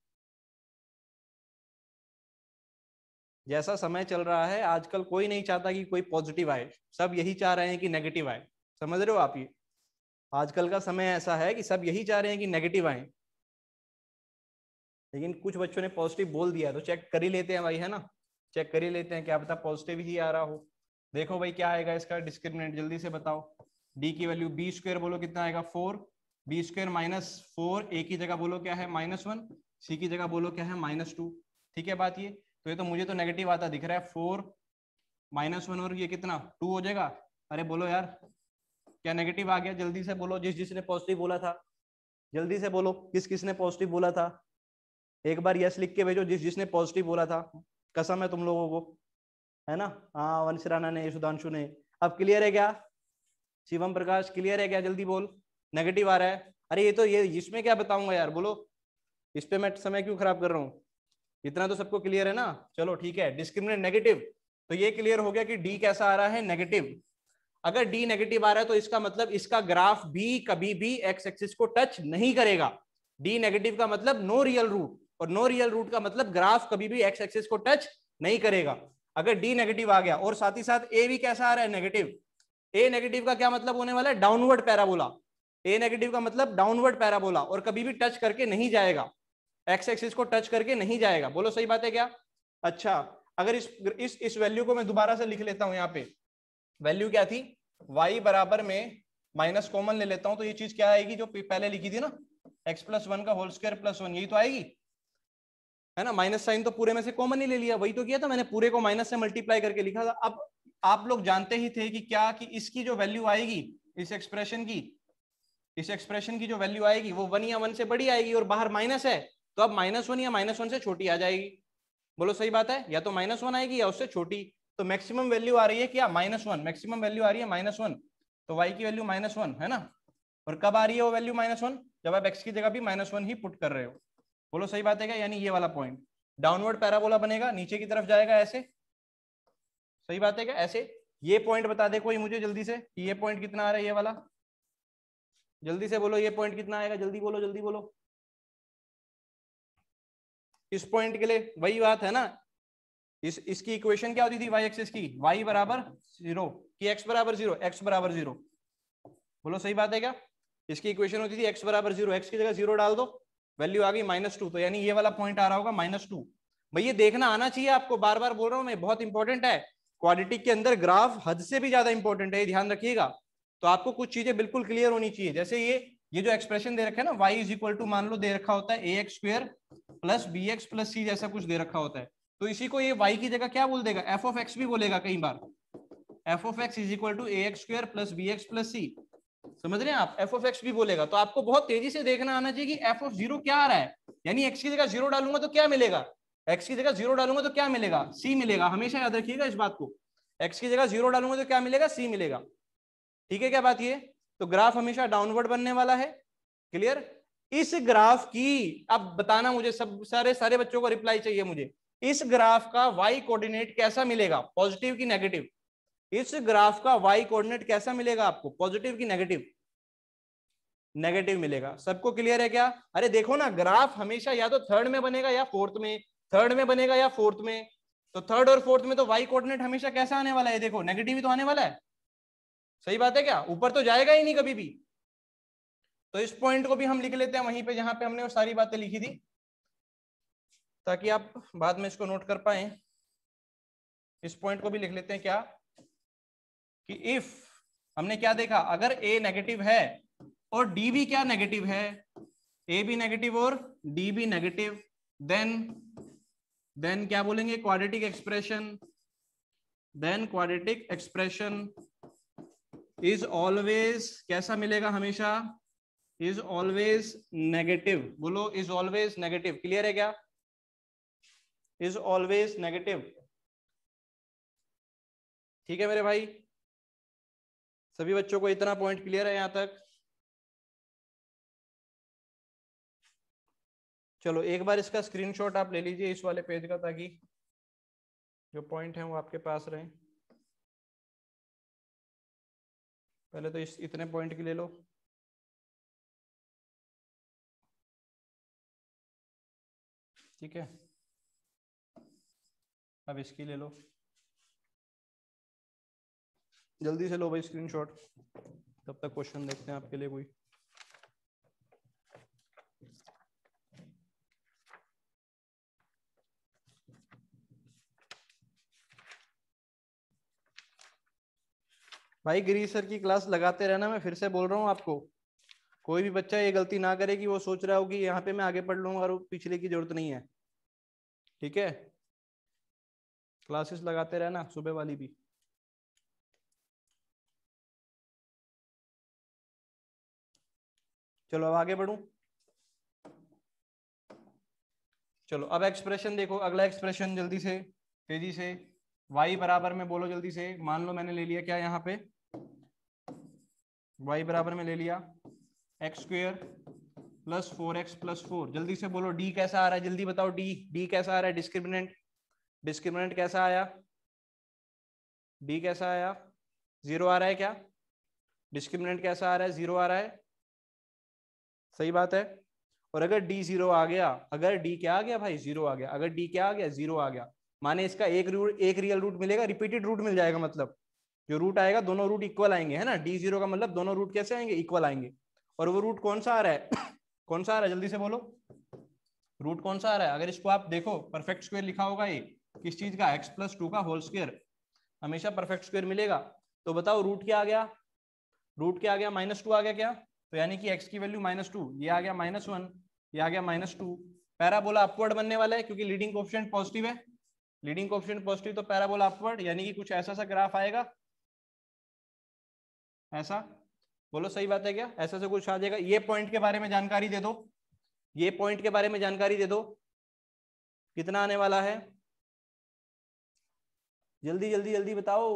जैसा समय चल रहा है आजकल कोई नहीं चाहता कि कोई पॉजिटिव आए सब यही चाह रहे हैं कि नेगेटिव आए समझ रहे हो आप ये आजकल का समय ऐसा है कि सब यही चाह रहे हैं कि नेगेटिव आए लेकिन कुछ बच्चों ने पॉजिटिव बोल दिया तो चेक कर ही लेते हैं भाई है ना चेक कर ही लेते हैं क्या पता पॉजिटिव ही आ रहा हो देखो भाई क्या आएगा इसका डिस्क्रिमिनेंट जल्दी से बताओ डी की वैल्यू बी स्क्वेयर बोलो कितना आएगा four B square minus four A की जगह बोलो क्या है माइनस वन सी की जगह बोलो क्या है माइनस टू ठीक है बात ये तो ये तो मुझे तो नेगेटिव आता दिख रहा है फोर माइनस वन और ये कितना टू हो जाएगा अरे बोलो यार क्या नेगेटिव आ गया जल्दी से बोलो जिस जिसने पॉजिटिव बोला था जल्दी से बोलो किस किसने पॉजिटिव बोला था एक बार यस लिख के भेजो जिस जिसने पॉजिटिव बोला था कसम है तुम लोगों को है ना हाँ वंश राणा ने सुधांशु ने अब क्लियर है क्या शिवम प्रकाश क्लियर है क्या जल्दी बोल नेगेटिव आ रहा है अरे ये तो ये इसमें क्या बताऊंगा यार बोलो इस पे मैं समय क्यों खराब कर रहा हूँ इतना तो सबको क्लियर है ना चलो ठीक है डिस्क्रिमिनेट नेगेटिव तो ये क्लियर हो गया कि डी कैसा आ रहा है नेगेटिव अगर डी नेगेटिव आ रहा है तो इसका मतलब इसका ग्राफ भी कभी भी एक्स एक्सिस को टच नहीं करेगा डी नेगेटिव का मतलब नो रियल रूट और नो रियल रूट का मतलब ग्राफ कभी भी एक्स एक्सिस को टच नहीं करेगा अगर डी नेगेटिव आ गया और साथ ही साथ ए भी कैसा आ रहा है नेगेटिव ए नेगेटिव का क्या मतलब होने वाला है डाउनवर्ड पैराबोला ए नेगेटिव का मतलब डाउनवर्ड पैराबोला और कभी भी टच करके नहीं जाएगा एक्स एक्सिस को टच करके नहीं जाएगा बोलो सही बात है क्या अच्छा अगर इस इस इस वैल्यू को मैं दोबारा से लिख लेता हूं यहाँ पे वैल्यू क्या थी वाई बराबर में माइनस कॉमन ले लेता हूं तो ये चीज क्या आएगी जो पहले लिखी थी ना एक्स प्लस वन का होल स्क्वायर प्लस वन यही तो आएगी है ना माइनस साइन तो पूरे में से कॉमन ही ले लिया वही तो किया था मैंने पूरे को माइनस से मल्टीप्लाई करके लिखा था अब आप लोग जानते ही थे कि क्या कि इसकी जो वैल्यू आएगी इस एक्सप्रेशन की इस एक्सप्रेशन की जो वैल्यू आएगी वो वन या वन से बड़ी आएगी और बाहर माइनस है तो अब माइनस वन या माइनस वन से छोटी आ जाएगी बोलो सही बात है या तो माइनस वन आएगी या उससे छोटी तो मैक्सिमम वैल्यू आ रही है क्या माइनस वन मैक्सिमम वैल्यू आ रही है माइनस वन तो वाई की वैल्यू माइनस वन है ना और कब आ रही है वो वैल्यू माइनस वन जब आप एक्स की जगह भी माइनस वन ही पुट कर रहे हो बोलो सही बात है क्या यानी ये वाला पॉइंट डाउनवर्ड पैराबोला बनेगा नीचे की तरफ जाएगा ऐसे सही बात है क्या ऐसे ये पॉइंट बता दे कोई मुझे जल्दी से ये पॉइंट कितना आ रहा है ये वाला जल्दी से बोलो ये पॉइंट कितना आएगा जल्दी बोलो जल्दी बोलो इस पॉइंट के लिए वही बात है ना इस इसकी इक्वेशन क्या होती थी वाई एक्सिस की वाई बराबर जीरो की एक्स बराबर जीरो एक्स बराबर जीरो बोलो सही बात है क्या इसकी इक्वेशन होती थी एक्स बराबर जीरो एक्स की जगह जीरो डाल दो वैल्यू आ गई माइनस टू तो यानी ये वाला पॉइंट आ रहा होगा माइनस टू ये देखना आना चाहिए आपको बार बार बोल रहा हूँ मैं बहुत इंपॉर्टेंट है क्वालिटी के अंदर ग्राफ हद से भी ज्यादा इंपॉर्टेंट है ध्यान रखिएगा तो आपको कुछ चीजें बिल्कुल क्लियर होनी चाहिए जैसे ये ये जो एक्सप्रेशन दे रखा है ना वाई इज इक्वल टू मान लो दे रखा होता है A x square plus B x plus C जैसा कुछ दे रखा होता है तो इसी को ये वाई की जगह क्या बोल देगा एफ ऑफ एक्स भी बोलेगा कई बार F of X is equal to A x square plus B x plus C समझ रहे हैं आप एफ ऑफ एक्स भी बोलेगा तो आपको बहुत तेजी से देखना आना चाहिए कि एफ ऑफ जीरो क्या आ रहा है यानी एक्स की जगह जीरो डालूंगा तो क्या मिलेगा एक्स की जगह जीरो डालूंगा तो क्या मिलेगा सी मिलेगा हमेशा याद रखिएगा इस बात को एक्स की जगह जीरो डालूंगा तो क्या मिलेगा सी मिलेगा ठीक है क्या बात ये तो ग्राफ हमेशा डाउनवर्ड बनने वाला है क्लियर इस ग्राफ की अब बताना मुझे सब सारे सारे बच्चों को रिप्लाई चाहिए मुझे इस ग्राफ का वाई कोऑर्डिनेट कैसा मिलेगा पॉजिटिव की नेगेटिव इस ग्राफ का वाई कोऑर्डिनेट कैसा मिलेगा आपको पॉजिटिव की नेगेटिव नेगेटिव मिलेगा सबको क्लियर है क्या अरे देखो ना ग्राफ हमेशा या तो थर्ड में बनेगा या फोर्थ में थर्ड में बनेगा या फोर्थ में तो थर्ड और फोर्थ में तो वाई कोऑर्डिनेट हमेशा कैसा आने वाला है देखो नेगेटिव ही तो आने वाला है सही बात है क्या ऊपर तो जाएगा ही नहीं कभी भी तो इस पॉइंट को भी हम लिख लेते हैं वहीं पे जहां पे हमने वो सारी बातें लिखी थी ताकि आप बाद में इसको नोट कर पाए इस पॉइंट को भी लिख लेते हैं क्या कि इफ हमने क्या देखा अगर ए नेगेटिव है और डी भी क्या नेगेटिव है ए भी नेगेटिव और डी भी नेगेटिव देन देन क्या बोलेंगे quadratic expression then quadratic expression is always कैसा मिलेगा हमेशा इज ऑलवेज नेगेटिव बोलो इज ऑलवेज नेगेटिव क्लियर है क्या इज ऑलवेज नेगेटिव ठीक है मेरे भाई सभी बच्चों को इतना पॉइंट क्लियर है यहां तक चलो एक बार इसका स्क्रीनशॉट आप ले लीजिए इस वाले पेज का ताकि जो पॉइंट है वो आपके पास रहे पहले तो इस इतने पॉइंट की ले लो ठीक है अब इसकी ले लो जल्दी से लो भाई स्क्रीनशॉट तब तक क्वेश्चन देखते हैं आपके लिए कोई भाई गिरी सर की क्लास लगाते रहना मैं फिर से बोल रहा हूँ आपको कोई भी बच्चा ये गलती ना करे कि वो सोच रहा हो कि यहाँ पे मैं आगे पढ़ लूंगा और पिछले की जरूरत नहीं है ठीक है क्लासेस लगाते रहना सुबह वाली भी चलो अब आगे बढ़ू चलो अब एक्सप्रेशन देखो अगला एक्सप्रेशन जल्दी से तेजी से y बराबर में बोलो जल्दी से मान लो मैंने ले लिया क्या यहाँ पे y बराबर में ले लिया x square plus four X plus four जल्दी से बोलो d कैसा आ रहा है जल्दी बताओ d d कैसा आ रहा है डिस्क्रिमिनेंट डिस्क्रिमिनेंट कैसा आया d कैसा आया जीरो आ रहा है क्या डिस्क्रिमिनेंट कैसा आ रहा है जीरो आ रहा है सही बात है और अगर डी जीरो आ गया अगर डी क्या आ गया भाई जीरो आ गया अगर डी क्या आ गया जीरो आ गया माने इसका एक रूट एक रियल रूट मिलेगा रिपीटेड रूट मिल जाएगा मतलब जो रूट आएगा दोनों रूट इक्वल आएंगे है ना डी जीरो का मतलब दोनों रूट कैसे आएंगे इक्वल आएंगे और वो रूट कौन सा आ रहा है <coughs> कौन सा आ रहा है जल्दी से बोलो रूट कौन सा आ रहा है अगर इसको आप देखो परफेक्ट स्क्वेयर लिखा होगा ये किस चीज का एक्स प्लस टू का होल स्क्वायर हमेशा परफेक्ट स्क्वेयर मिलेगा तो बताओ रूट क्या आ गया रूट क्या आ गया माइनस टू आ गया क्या तो यानी कि एक्स की वैल्यू माइनस टू ये आ गया माइनस वन ये आ गया माइनस टू पैराबोला अपवर्ड बनने वाला है क्योंकि लीडिंग ऑप्शन पॉजिटिव है लीडिंग ऑप्शन पॉजिटिव तो पैराबोला अपवर्ड यानी कि कुछ ऐसा सा ग्राफ आएगा ऐसा बोलो सही बात है क्या ऐसा से कुछ आ जाएगा ये पॉइंट के बारे में जानकारी दे दो ये पॉइंट के बारे में जानकारी दे दो कितना आने वाला है जल्दी जल्दी जल्दी बताओ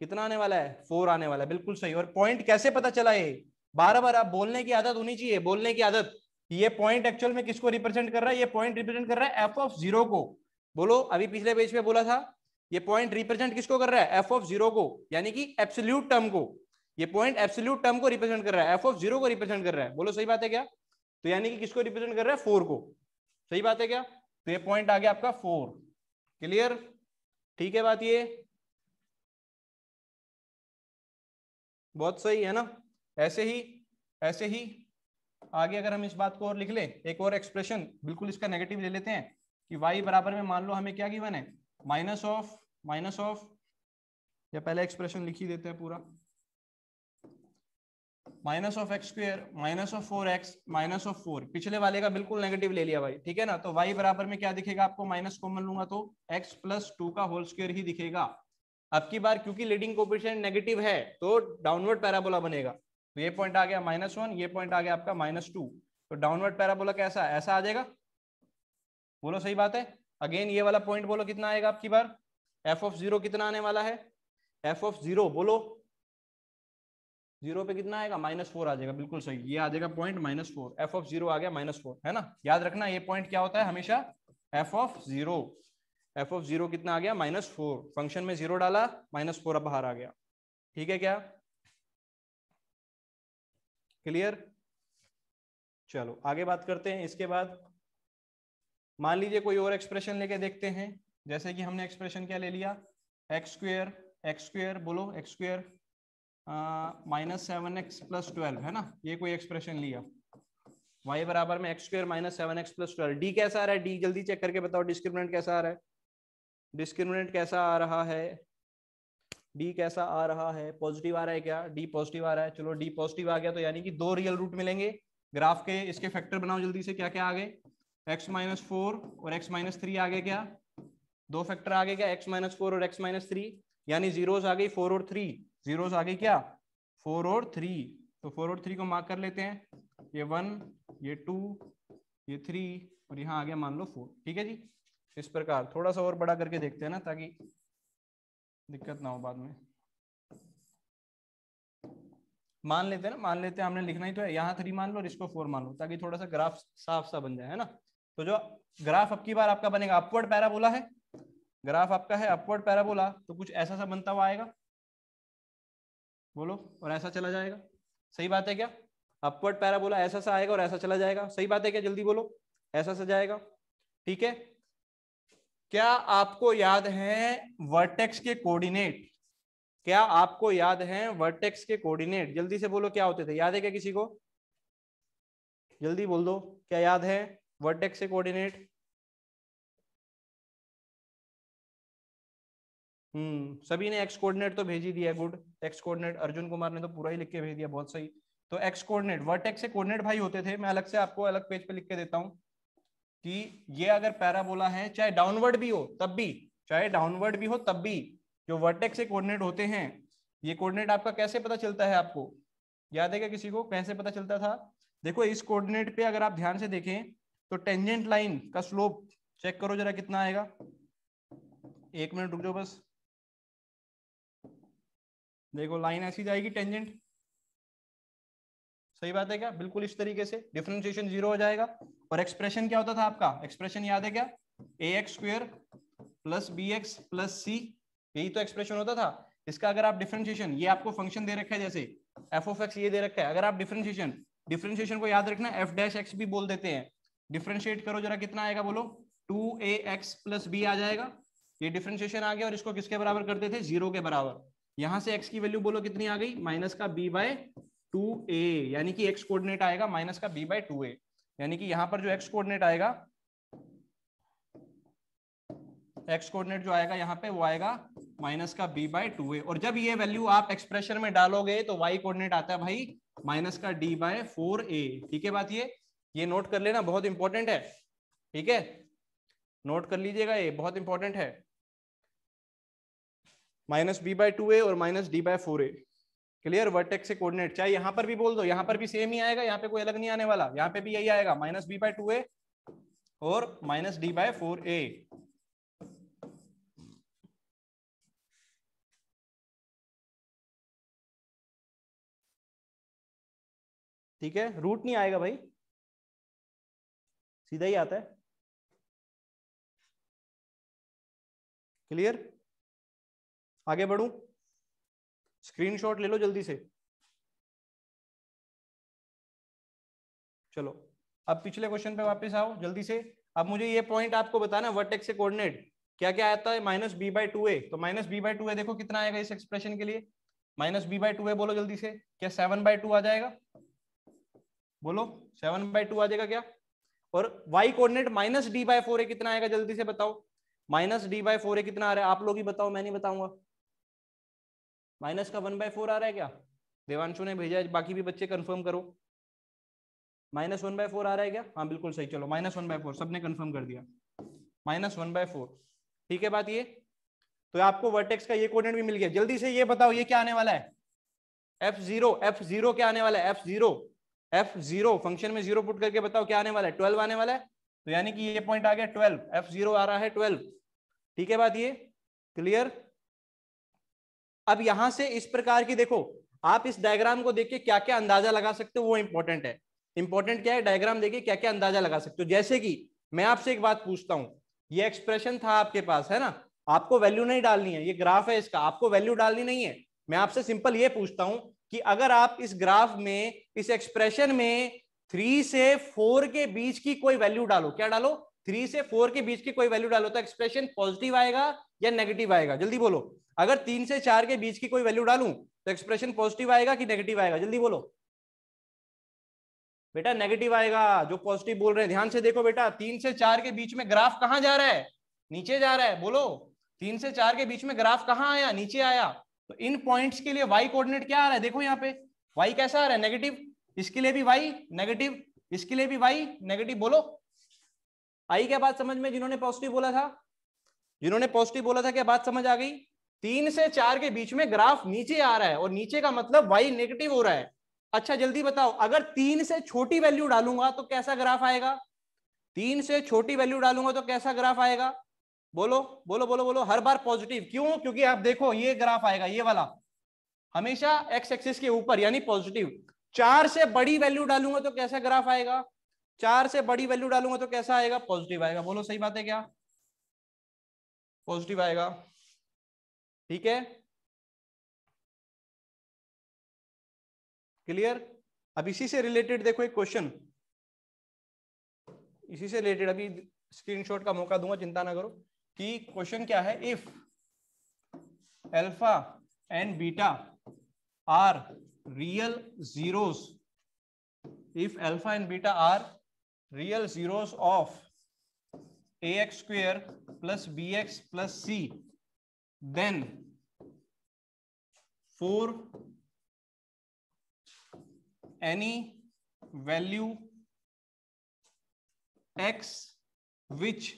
कितना आने वाला है फोर आने वाला है बिल्कुल सही और पॉइंट कैसे पता चला ये बार बार आप बोलने की आदत होनी चाहिए बोलने की आदत ये पॉइंट एक्चुअल में किसको रिप्रेजेंट कर रहा है ये पॉइंट रिप्रेजेंट कर रहा है एफ ऑफ जीरो को बोलो अभी पिछले पेज पे बोला था ये पॉइंट रिप्रेजेंट किसको कर रहा है एफ ऑफ जीरो को यानी कि एब्सोल्यूट टर्म को ये पॉइंट एब्सोल्यूट टर्म को रिप्रेजेंट कर रहा है एफ ऑफ जीरो को रिप्रेजेंट कर रहा है बोलो सही बात है क्या तो यानी कि किसको रिप्रेजेंट कर रहा है फोर को सही बात है क्या तो ये पॉइंट आ गया आपका फोर क्लियर ठीक है बात ये बहुत सही है ना ऐसे ही ऐसे ही आगे अगर हम इस बात को और लिख ले एक और एक्सप्रेशन बिल्कुल इसका नेगेटिव ले लेते हैं कि y बराबर में मान लो हमें क्या गिवन है माइनस ऑफ माइनस ऑफ या पहले एक्सप्रेशन लिख ही देते हैं पूरा minus of X square minus of four X minus of four पिछले वाले का बिल्कुल नेगेटिव ले लिया भाई ठीक है ना तो वाई बराबर में क्या दिखेगा आपको माइनस कॉमन लूंगा तो एक्स प्लस टू का होल स्क्र ही दिखेगा अब की बार क्योंकि लीडिंग कोपिशन नेगेटिव है तो डाउनवर्ड पैराबोला बनेगा तो ये पॉइंट आ गया माइनस वन ये पॉइंट आ गया आपका माइनस टू तो डाउनवर्ड पैराबोला कैसा ऐसा आ जाएगा बोलो सही बात है अगेन ये वाला पॉइंट बोलो कितना आएगा आपकी बार एफ ऑफ जीरो कितना आने वाला है एफ ऑफ जीरो बोलो जीरो पे कितना आएगा माइनस फोर आ जाएगा बिल्कुल सही ये आ जाएगा point minus four F of zero आ गया माइनस फोर है ना याद रखना ये पॉइंट क्या होता है हमेशा F of zero F of zero कितना आ गया माइनस फोर फंक्शन में जीरो डाला माइनस फोर अब बाहर आ गया ठीक है क्या क्लियर चलो आगे बात करते हैं इसके बाद मान लीजिए कोई और एक्सप्रेशन लेके देखते हैं जैसे कि हमने एक्सप्रेशन क्या ले लिया एक्स स्क्र एक्स स्क्र बोलो x square minus seven x plus twelve है ना ये कोई एक्सप्रेशन लिया वाई बराबर में x square minus seven x plus twelve D कैसा आ रहा है डी जल्दी चेक करके बताओ डिस्क्रिमिनेंट कैसा आ रहा है डिस्क्रिमिनेंट कैसा आ रहा है डी कैसा आ रहा है पॉजिटिव आ रहा है क्या डी पॉजिटिव आ रहा है चलो डी पॉजिटिव आ गया तो यानी कि दो रियल रूट मिलेंगे ग्राफ के इसके फैक्टर बनाओ जल्दी से क्या क्या आ गए एक्स माइनस फोर और एक्स माइनस थ्री आगे क्या दो फैक्टर आगे क्या एक्स माइनस फोर और एक्स माइनस थ्री यानी जीरो आ गई फोर और थ्री जीरोस आ गई क्या फोर और थ्री तो फोर और थ्री को मार्क कर लेते हैं ये वन ये टू ये थ्री और यहाँ आ गया मान लो फोर ठीक है जी इस प्रकार थोड़ा सा और बड़ा करके देखते हैं ना ताकि दिक्कत ना हो बाद में मान लेते हैं ना मान लेते हैं हमने लिखना ही तो है यहाँ थ्री मान लो और इसको फोर मान लो ताकि थोड़ा सा ग्राफ साफ सा बन जाए है ना तो जो ग्राफ अब की बार आपका बनेगा अपवर्ड पैराबोला है ग्राफ आपका है अपवर्ड पैराबोला तो कुछ ऐसा सा बनता हुआ आएगा बोलो और ऐसा चला जाएगा सही बात है क्या अपवर्ड पैराबोला ऐसा सा आएगा और ऐसा चला जाएगा सही बात है क्या जल्दी बोलो ऐसा सा जाएगा ठीक है क्या आपको याद है वर्टेक्स के कोऑर्डिनेट क्या आपको याद है वर्टेक्स के कोऑर्डिनेट जल्दी से बोलो क्या होते थे याद है क्या किसी को जल्दी बोल दो क्या याद है वर्टेक्स से कोऑर्डिनेट हम्म सभी ने एक्स कोऑर्डिनेट तो भेज ही दिया good x coordinate Arjun Kumar ने तो पूरा ही लिख के भेज दिया बहुत सही तो एक्स कोऑर्डिनेट वर्टेक्स से कोऑर्डिनेट भाई होते थे मैं अलग से आपको अलग पेज पे लिख के देता हूं कि ये अगर पैराबोला है चाहे डाउनवर्ड भी हो तब भी चाहे डाउनवर्ड भी हो तब भी जो वर्टेक्स से कोऑर्डिनेट होते हैं ये कोऑर्डिनेट आपका कैसे पता चलता है आपको याद है क्या किसी को कैसे पता चलता था देखो इस कोऑर्डिनेट पे अगर आप ध्यान से देखें तो टेंजेंट लाइन का स्लोप चेक करो जरा कितना आएगा एक मिनट रुक जाओ बस देखो लाइन ऐसी जाएगी टेंजेंट सही बात है क्या बिल्कुल इस तरीके से डिफ्रेंशिएशन जीरो हो जाएगा और एक्सप्रेशन क्या होता था आपका एक्सप्रेशन याद है क्या a x square plus B x plus c यही तो एक्सप्रेशन होता था इसका अगर आप डिफ्रेंशिएशन ये आपको फंक्शन दे रखा है जैसे एफ ऑफ एक्स ये दे रखा है अगर आप डिफ्रेंशिएशन डिफ्रेंशिएशन को याद रखना एफ डैश एक्स भी बोल देते हैं डिफ्रेंशिएट करो जरा कितना आएगा बोलो टू ए एक्स प्लस बी आ जाएगा ये डिफ्रेंशिएशन आ गया और इसको किसके बराबर करते थे जीरो के बराबर यहां से एक्स की वैल्यू बोलो कितनी आ गई माइनस का बी बाय टू ए यानी कि एक्स कोऑर्डिनेट आएगा माइनस का बी बाय टू ए यानी कि यहां पर जो एक्स कोऑर्डिनेट आएगा एक्स कोऑर्डिनेट जो आएगा यहाँ पे वो आएगा माइनस का बी बाय टू ए और जब ये वैल्यू आप एक्सप्रेशन में डालोगे तो वाई कोऑर्डिनेट आता है भाई माइनस का डी बाय फोर ए ठीक है बात ये ये नोट कर लेना बहुत इंपॉर्टेंट है ठीक है नोट कर लीजिएगा ये बहुत इंपॉर्टेंट है minus b by two a और minus D by four a clear vertex से कोऑर्डिनेट चाहे यहां पर भी बोल दो यहां पर भी सेम ही आएगा यहाँ पे कोई अलग नहीं आने वाला यहाँ पे भी यही आएगा minus b by two a और minus D by four a ठीक है रूट नहीं आएगा भाई सीधा ही आता है क्लियर आगे बढ़ू स्क्रीनशॉट ले लो जल्दी से चलो अब पिछले क्वेश्चन पे वापस आओ जल्दी से अब मुझे ये पॉइंट आपको बताना वर्टेक्स से कोऑर्डिनेट क्या क्या आता है minus b by two a तो minus b by two a देखो कितना आएगा इस एक्सप्रेशन के लिए minus b by two a बोलो जल्दी से क्या सेवन बाई टू आ जाएगा बोलो सेवन बाई टू आ जाएगा क्या और y coordinate minus D by four a कितना आएगा जल्दी से बताओ minus D by four a कितना आ रहा है आप लोग ही बताओ मैं नहीं बताऊंगा माइनस का वन बाय फोर आ रहा है क्या देवांशु ने भेजा है बाकी भी बच्चे कंफर्म करो माइनस वन बाय फोर आ रहा है क्या हाँ बिल्कुल सही चलो माइनस वन बाय फोर सबने कंफर्म कर दिया माइनस वन बाय फोर ठीक है बात ये तो आपको वर्टेक्स का ये कोऑर्डिनेट भी मिल गया जल्दी से ये बताओ ये क्या आने वाला है एफ जीरो एफ जीरो क्या आने वाला है F zero F zero function में जीरो पुट करके बताओ क्या आने वाला है ट्वेल्व आने वाला है तो यानी कि ये पॉइंट आ गया ट्वेल्व एफ जीरो आ रहा है ट्वेल्व ठीक है बात ये क्लियर अब यहां से इस प्रकार की देखो आप इस डायग्राम को देख के क्या क्या अंदाजा लगा सकते हो वो इंपॉर्टेंट है इंपॉर्टेंट क्या है डायग्राम देखिए क्या क्या अंदाजा लगा सकते हो जैसे कि मैं आपसे एक बात पूछता हूं ये एक्सप्रेशन था आपके पास है ना आपको वैल्यू नहीं डालनी है ये ग्राफ है इसका आपको वैल्यू डालनी नहीं है मैं आपसे सिंपल ये पूछता हूं कि अगर आप इस ग्राफ में इस एक्सप्रेशन में थ्री से फोर के बीच की कोई वैल्यू डालो क्या डालो थ्री से फोर के बीच की कोई वैल्यू डालो तो एक्सप्रेशन पॉजिटिव आएगा या नेगेटिव आएगा जल्दी बोलो अगर तीन से चार के बीच की कोई वैल्यू डालू तो एक्सप्रेशन पॉजिटिव आएगा कि नेगेटिव आएगा जल्दी बोलो बेटा नेगेटिव आएगा जो पॉजिटिव बोल रहे हैं ध्यान से देखो बेटा तीन से चार के बीच में ग्राफ कहां जा रहा है नीचे जा रहा है बोलो तीन से चार के बीच में ग्राफ कहां आया नीचे आया तो इन पॉइंट्स के लिए वाई कोऑर्डिनेट क्या आ रहा है देखो यहाँ पे वाई कैसा आ रहा है नेगेटिव इसके लिए भी वाई नेगेटिव इसके लिए भी वाई नेगेटिव बोलो आई क्या बात समझ में जिन्होंने पॉजिटिव बोला था जिन्होंने पॉजिटिव बोला था क्या बात समझ आ गई तीन से चार के बीच में ग्राफ नीचे आ रहा है और नीचे का मतलब वाई नेगेटिव हो रहा है अच्छा जल्दी बताओ अगर तीन से छोटी वैल्यू डालूंगा तो कैसा ग्राफ आएगा तीन से छोटी वैल्यू डालूंगा तो कैसा ग्राफ आएगा बोलो बोलो बोलो बोलो हर बार पॉजिटिव क्यों क्योंकि आप देखो ये ग्राफ आएगा ये वाला हमेशा एक्स एक्सिस के ऊपर यानी पॉजिटिव चार से बड़ी वैल्यू डालूंगा तो कैसा ग्राफ आएगा चार से बड़ी वैल्यू डालूंगा तो कैसा आएगा पॉजिटिव आएगा बोलो सही बात है क्या पॉजिटिव आएगा ठीक है क्लियर अब इसी से रिलेटेड देखो एक क्वेश्चन इसी से रिलेटेड अभी स्क्रीनशॉट का मौका दूंगा चिंता ना करो कि क्वेश्चन क्या है if alpha and beta are real zeros if alpha and beta are real zeros of a x square plus B x plus c then for any value x which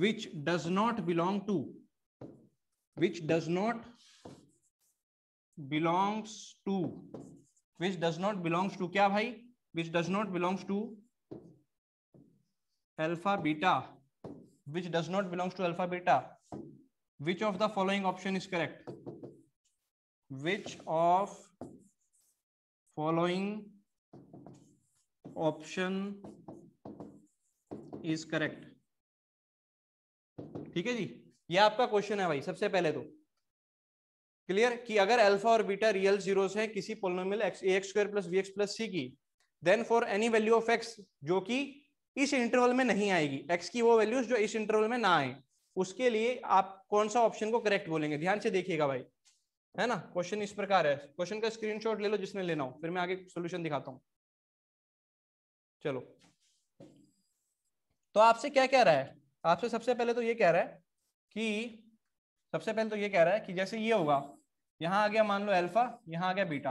which does not belong to, which does not belongs to, which does not belongs to Kya, bhai? Which does not belongs to alpha beta, which does not belongs to alpha beta. Which of the following option is correct? Which of following option is correct? ठीक है जी ये आपका question है भाई सबसे पहले तो clear कि अगर अल्फा और बीटा रियल जीरोस हैं किसी polynomial plus x plus c की then for any value of x जो कि इस इंटरवल में नहीं आएगी एक्स की वो वैल्यूज जो इस इंटरवल में ना आए उसके लिए आप कौन सा ऑप्शन को करेक्ट बोलेंगे ध्यान से देखिएगा भाई है ना क्वेश्चन इस प्रकार है क्वेश्चन का स्क्रीनशॉट ले लो जिसने लेना हो फिर मैं आगे सोल्यूशन दिखाता हूं चलो तो आपसे क्या क्या रहा है आपसे सबसे पहले तो ये कह रहा है कि सबसे पहले तो ये कह रहा है कि जैसे ये होगा यहाँ आ गया मान लो एल्फा यहाँ आ गया बीटा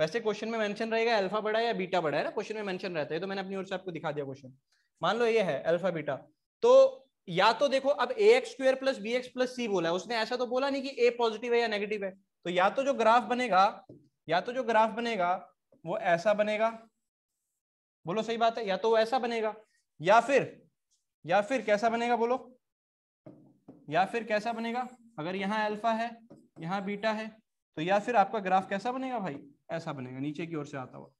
वैसे क्वेश्चन में मेंशन रहेगा अल्फा बड़ा है या बीटा बड़ा है ना क्वेश्चन में मेंशन रहता है तो मैंने अपनी ओर से आपको दिखा दिया क्वेश्चन मान लो ये है अल्फा बीटा तो या तो देखो अब a x square plus B x plus c बोला है उसने ऐसा तो बोला नहीं कि ए पॉजिटिव है या नेगेटिव है तो या तो जो ग्राफ बनेगा या तो जो ग्राफ बनेगा वो ऐसा बनेगा बोलो सही बात है या तो वो ऐसा बनेगा या फिर या फिर कैसा बनेगा बोलो या फिर कैसा बनेगा अगर यहाँ अल्फा है यहाँ बीटा है तो या फिर आपका ग्राफ कैसा बनेगा भाई ऐसा बनेगा नीचे की ओर से आता हुआ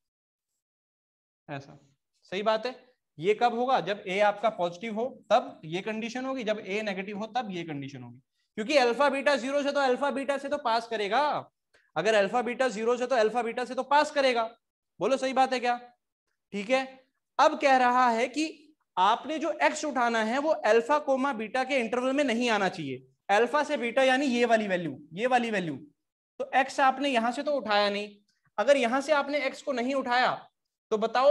ऐसा सही बात है ये कब होगा जब ए आपका पॉजिटिव हो तब ये कंडीशन होगी जब ए नेगेटिव हो तब ये कंडीशन होगी क्योंकि अल्फा बीटा जीरो से तो अल्फा बीटा से तो पास करेगा अगर अल्फा बीटा जीरो से तो अल्फा बीटा से तो पास करेगा बोलो सही बात है क्या ठीक है अब कह रहा है कि आपने जो एक्स उठाना है वो अल्फा कोमा बीटा के इंटरवल में नहीं आना चाहिए अल्फा से बीटा यानी ये वाली वैल्यू ये वाली वैल्यू तो एक्स आपने यहां से तो उठाया नहीं अगर यहां से आपने एक्स को नहीं उठाया तो बताओ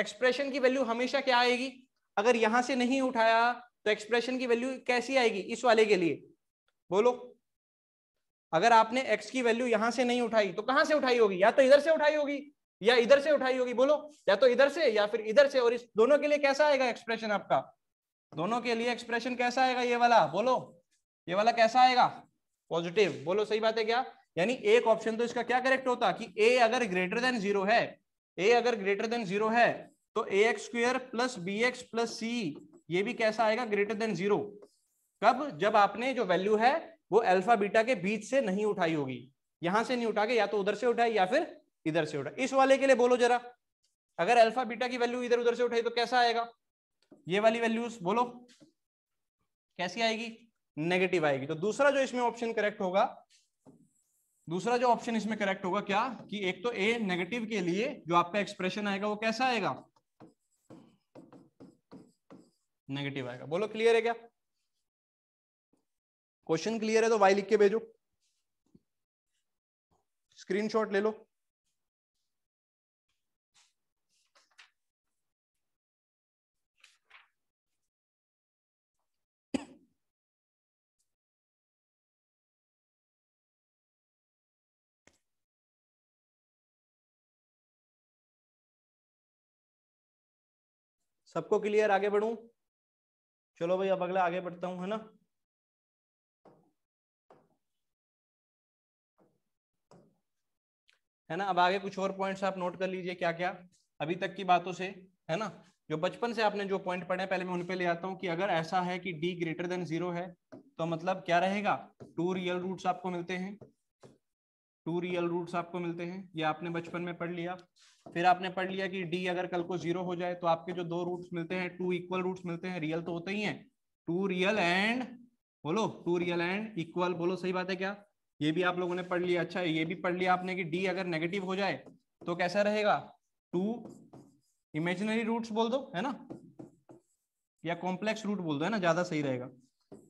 एक्सप्रेशन की वैल्यू हमेशा क्या आएगी अगर यहां से नहीं उठाया तो एक्सप्रेशन की वैल्यू कैसी आएगी इस वाले के लिए बोलो अगर आपने एक्स की वैल्यू यहां से नहीं उठाई तो कहां से उठाई होगी या तो इधर से उठाई होगी या इधर से उठाई होगी बोलो या तो इधर से या फिर इधर से और इस दोनों के लिए कैसा आएगा एक्सप्रेशन आपका दोनों के लिए एक्सप्रेशन कैसा आएगा ये वाला बोलो ये वाला कैसा आएगा पॉजिटिव बोलो सही बात है क्या यानी एक ऑप्शन तो इसका क्या करेक्ट होता कि ए अगर ग्रेटर देन जीरो है ए अगर ग्रेटर देन जीरो है तो a x square plus B x plus c ये भी कैसा आएगा ग्रेटर देन जीरो कब जब आपने जो वैल्यू है वो अल्फा बीटा के बीच से नहीं उठाई होगी यहां से नहीं उठा के या तो उधर से उठाई या फिर इधर से उठा इस वाले के लिए बोलो जरा अगर अल्फा बीटा की वैल्यू इधर उधर से उठाई तो कैसा आएगा ये वाली वैल्यूज बोलो कैसी आएगी नेगेटिव आएगी तो दूसरा जो इसमें ऑप्शन करेक्ट होगा दूसरा जो ऑप्शन इसमें करेक्ट होगा क्या कि एक तो ए नेगेटिव के लिए जो आपका एक्सप्रेशन आएगा वो कैसा आएगा नेगेटिव आएगा बोलो क्लियर है क्या क्वेश्चन क्लियर है तो वाई लिख के भेजो स्क्रीनशॉट ले लो सबको क्लियर आगे बढ़ू चलो भाई अब अगला आगे बढ़ता हूं है ना है ना अब आगे कुछ और पॉइंट्स आप नोट कर लीजिए क्या क्या अभी तक की बातों से है ना जो बचपन से आपने जो पॉइंट पढ़े पहले मैं उन पे ले आता हूँ कि अगर ऐसा है कि d ग्रेटर देन जीरो है तो मतलब क्या रहेगा टू रियल रूट्स आपको मिलते हैं टू रियल रूट्स आपको मिलते हैं ये आपने बचपन में पढ़ लिया फिर आपने पढ़ लिया कि डी अगर कल को जीरो हो जाए तो आपके जो दो रूट्स मिलते हैं टू इक्वल रूट्स मिलते हैं रियल तो होते ही हैं टू रियल एंड बोलो टू रियल एंड इक्वल बोलो सही बात है क्या ये भी आप लोगों ने पढ़ लिया अच्छा ये भी पढ़ लिया आपने कि डी अगर नेगेटिव हो जाए तो कैसा रहेगा टू इमेजिनरी रूट्स बोल दो है ना या कॉम्प्लेक्स रूट बोल दो है ना ज्यादा सही रहेगा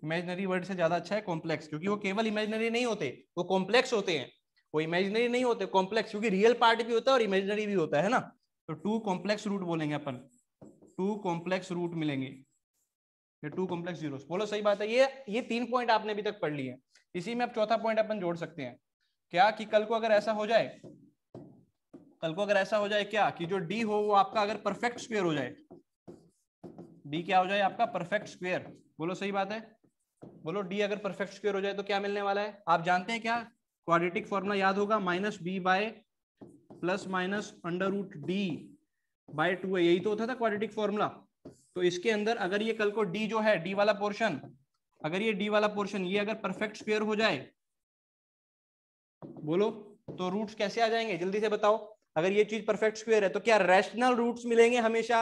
इमेजिनरी वर्ड से ज्यादा अच्छा है कॉम्प्लेक्स क्योंकि वो केवल इमेजिनरी नहीं होते वो कॉम्प्लेक्स होते हैं वो इमेजिनरी नहीं होते कॉम्प्लेक्स क्योंकि रियल पार्ट भी होता है और इमेजिनरी भी होता है ना तो टू कॉम्प्लेक्स रूट बोलेंगे अपन टू कॉम्प्लेक्स रूट मिलेंगे ये टू कॉम्प्लेक्स जीरो बोलो सही बात है ये ये तीन पॉइंट आपने अभी तक पढ़ लिए इसी में आप चौथा पॉइंट अपन जोड़ सकते हैं क्या कि कल को अगर ऐसा हो जाए कल को अगर ऐसा हो जाए क्या कि जो डी हो वो आपका अगर परफेक्ट स्क्वेयर हो जाए डी क्या हो जाए आपका परफेक्ट स्क्वेयर बोलो सही बात है बोलो डी अगर परफेक्ट स्क्वेयर हो जाए तो क्या मिलने वाला है आप जानते हैं क्या क्वाड्रेटिक फॉर्मूला याद होगा minus b by plus minus under root D by two यही तो होता था क्वाड्रेटिक फॉर्मूला तो इसके अंदर अगर ये कल को डी जो है डी वाला पोर्शन अगर ये डी वाला पोर्शन ये अगर परफेक्ट स्क्वेयर हो जाए बोलो तो रूट्स कैसे आ जाएंगे जल्दी से बताओ अगर ये चीज परफेक्ट स्क्वेयर है तो क्या रैशनल रूट्स मिलेंगे हमेशा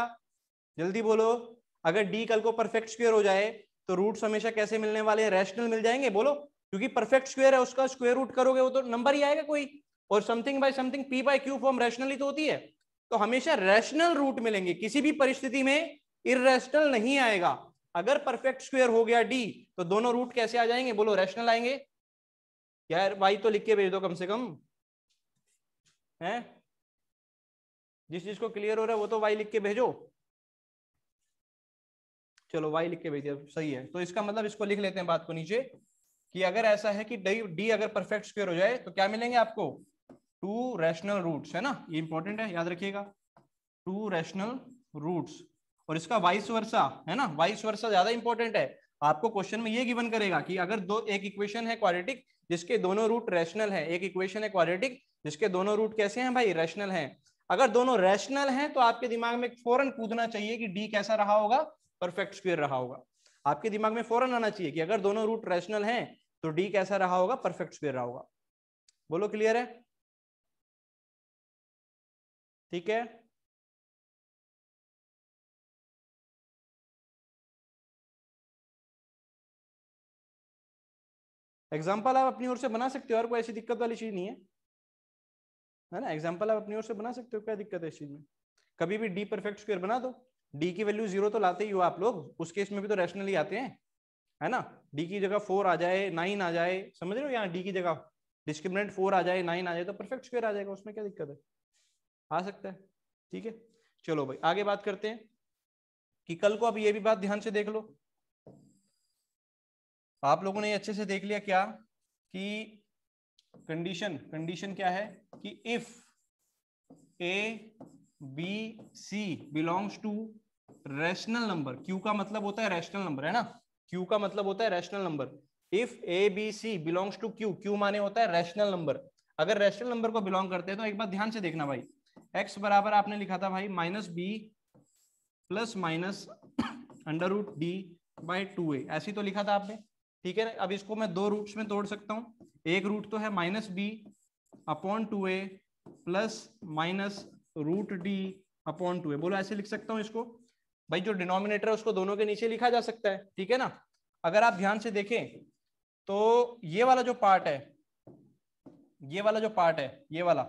जल्दी बोलो अगर डी कल को परफेक्ट स्क्वेयर हो जाए तो रूट्स हमेशा कैसे मिलने वाले हैं रैशनल मिल जाएंगे बोलो क्योंकि परफेक्ट स्क्वेयर है उसका स्क्वेयर रूट करोगे वो तो नंबर ही आएगा कोई और something by something p by q form rationally तो होती है तो हमेशा रैशनल रूट मिलेंगे किसी भी परिस्थिति में इरेशनल नहीं आएगा अगर परफेक्ट स्क्वेयर हो गया डी तो दोनों रूट कैसे आ जाएंगे बोलो रैशनल आएंगे यार वाई तो लिख के भेज दो कम से कम है जिस चीज को क्लियर हो रहा है वो तो वाई लिख के भेजो चलो वाई लिख के भेज दिया सही है तो इसका मतलब इसको लिख लेते हैं बात को नीचे कि अगर ऐसा है कि डी डी अगर परफेक्ट स्क्वेयर हो जाए तो क्या मिलेंगे आपको टू रैशनल रूट्स है ना ये इंपॉर्टेंट है याद रखिएगा टू रैशनल रूट्स और इसका वाइस वर्षा है ना वाइस वर्षा ज्यादा इंपॉर्टेंट है आपको क्वेश्चन में ये गिवन करेगा कि अगर दो एक इक्वेशन है क्वाड्रेटिक जिसके दोनों रूट रैशनल है एक इक्वेशन है क्वाड्रेटिक जिसके दोनों रूट कैसे हैं भाई रैशनल हैं अगर दोनों रैशनल हैं तो आपके दिमाग में फौरन कूदना चाहिए कि डी कैसा रहा होगा परफेक्ट स्क्वेयर रहा होगा आपके दिमाग में फौरन आना चाहिए कि अगर दोनों रूट रैशनल हैं तो डी कैसा रहा होगा परफेक्ट स्क्वेयर रहा होगा बोलो क्लियर है ठीक है एग्जाम्पल आप अपनी ओर से बना सकते हो और कोई ऐसी दिक्कत वाली चीज नहीं है है ना एग्जाम्पल आप अपनी ओर से बना सकते हो क्या दिक्कत है इस चीज में कभी भी डी परफेक्ट स्क्वेयर बना दो डी की वैल्यू जीरो तो लाते ही हो आप लोग उस केस में भी तो रैशनली आते हैं है ना डी की जगह फोर आ जाए नाइन आ जाए समझ रहे हो यहाँ डी की जगह डिस्क्रिमिनेंट फोर आ जाए नाइन आ जाए तो परफेक्ट स्क्वेयर आ जाएगा उसमें क्या दिक्कत है आ सकता है ठीक है चलो भाई आगे बात करते हैं कि कल को अब ये भी बात ध्यान से देख लो आप लोगों ने अच्छे से देख लिया क्या कि कंडीशन कंडीशन क्या है कि if a b c belongs to rational number Q का मतलब होता है रेशनल नंबर है ना क्यू का मतलब होता है rational number if a b c belongs to Q Q माने होता है रैशनल नंबर अगर रैशनल नंबर को बिलोंग करते हैं तो एक बार ध्यान से देखना भाई एक्स बराबर आपने लिखा था भाई minus b plus minus under root D by two a ऐसी तो लिखा था आपने ठीक है अब इसको मैं दो रूट्स में तोड़ सकता हूँ एक रूट तो है minus b upon two a plus minus root D upon two a बोलो ऐसे लिख सकता हूँ इसको भाई जो डिनोमिनेटर है उसको दोनों के नीचे लिखा जा सकता है ठीक है ना अगर आप ध्यान से देखें तो ये वाला जो पार्ट है ये वाला जो पार्ट है ये वाला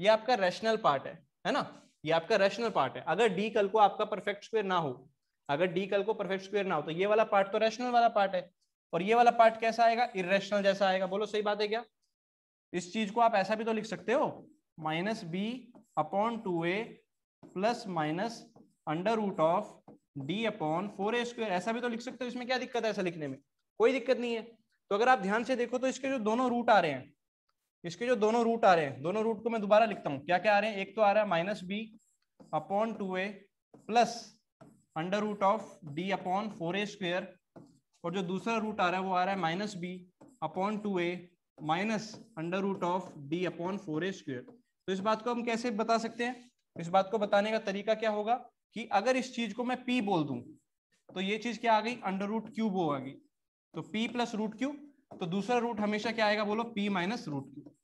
ये आपका रैशनल पार्ट है है ना ये आपका रैशनल पार्ट है अगर डी कल को आपका परफेक्ट स्क्वेयर ना हो अगर डी कल को परफेक्ट स्क्वेयर ना हो तो ये वाला पार्ट तो रैशनल वाला पार्ट है और ये वाला पार्ट कैसा आएगा इेशनल जैसा आएगा बोलो सही बात है क्या इस चीज को आप ऐसा भी तो लिख सकते हो minus b upon two a plus minus under root of D upon four a square ऐसा भी तो लिख सकते हो इसमें क्या दिक्कत है ऐसा लिखने में कोई दिक्कत नहीं है तो अगर आप ध्यान से देखो तो इसके जो दोनों रूट आ रहे हैं इसके जो दोनों रूट आ रहे हैं दोनों रूट को मैं दोबारा लिखता हूँ क्या क्या आ रहे हैं एक तो आ रहा है minus b upon two a plus under root of D upon four a square और जो दूसरा रूट आ रहा है वो आ रहा है minus b upon two a minus under root of D upon four a square तो इस बात को हम कैसे बता सकते हैं इस बात को बताने का तरीका क्या होगा कि अगर इस चीज को मैं पी बोल दूं तो ये चीज क्या आ गई अंडर रूट क्यूब हो गई तो पी प्लस रूट क्यूब तो दूसरा रूट हमेशा क्या आएगा बोलो p minus root cube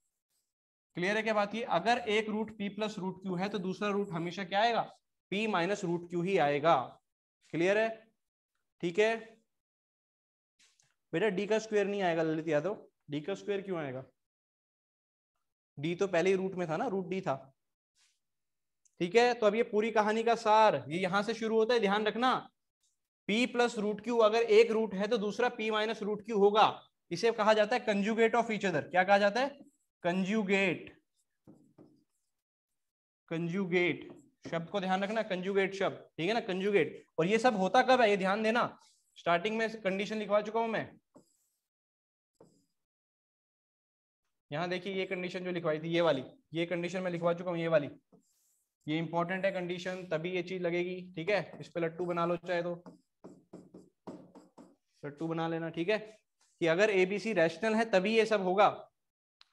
clear है क्या बात ये अगर एक root p plus root q है तो दूसरा रूट हमेशा क्या आएगा पी माइनस रूट क्यू ही आएगा क्लियर है ठीक है बेटा डी का स्क्वायर नहीं आएगा ललित यादव डी का स्क्वायर क्यों आएगा डी तो पहले ही रूट में था ना रूट डी था ठीक है तो अब ये पूरी कहानी का सार ये यहां से शुरू होता है ध्यान रखना p प्लस रूट क्यू अगर एक रूट है तो दूसरा p माइनस रूट क्यू होगा इसे कहा जाता है कंजुगेट ऑफ इच अदर क्या कहा जाता है कंजुगेट कंजुगेट शब्द को ध्यान रखना कंजुगेट शब्द ठीक है ना कंजुगेट और ये सब होता कब है ये ध्यान देना स्टार्टिंग में कंडीशन लिखवा चुका हूं मैं यहां देखिए ये कंडीशन जो लिखवाई थी ये वाली ये कंडीशन में लिखवा चुका हूं ये वाली ये इंपॉर्टेंट है कंडीशन तभी ये चीज लगेगी ठीक है इस पर लट्टू बना लो चाहे तो लट्टू बना लेना ठीक है कि अगर एबीसी रैशनल है तभी ये सब होगा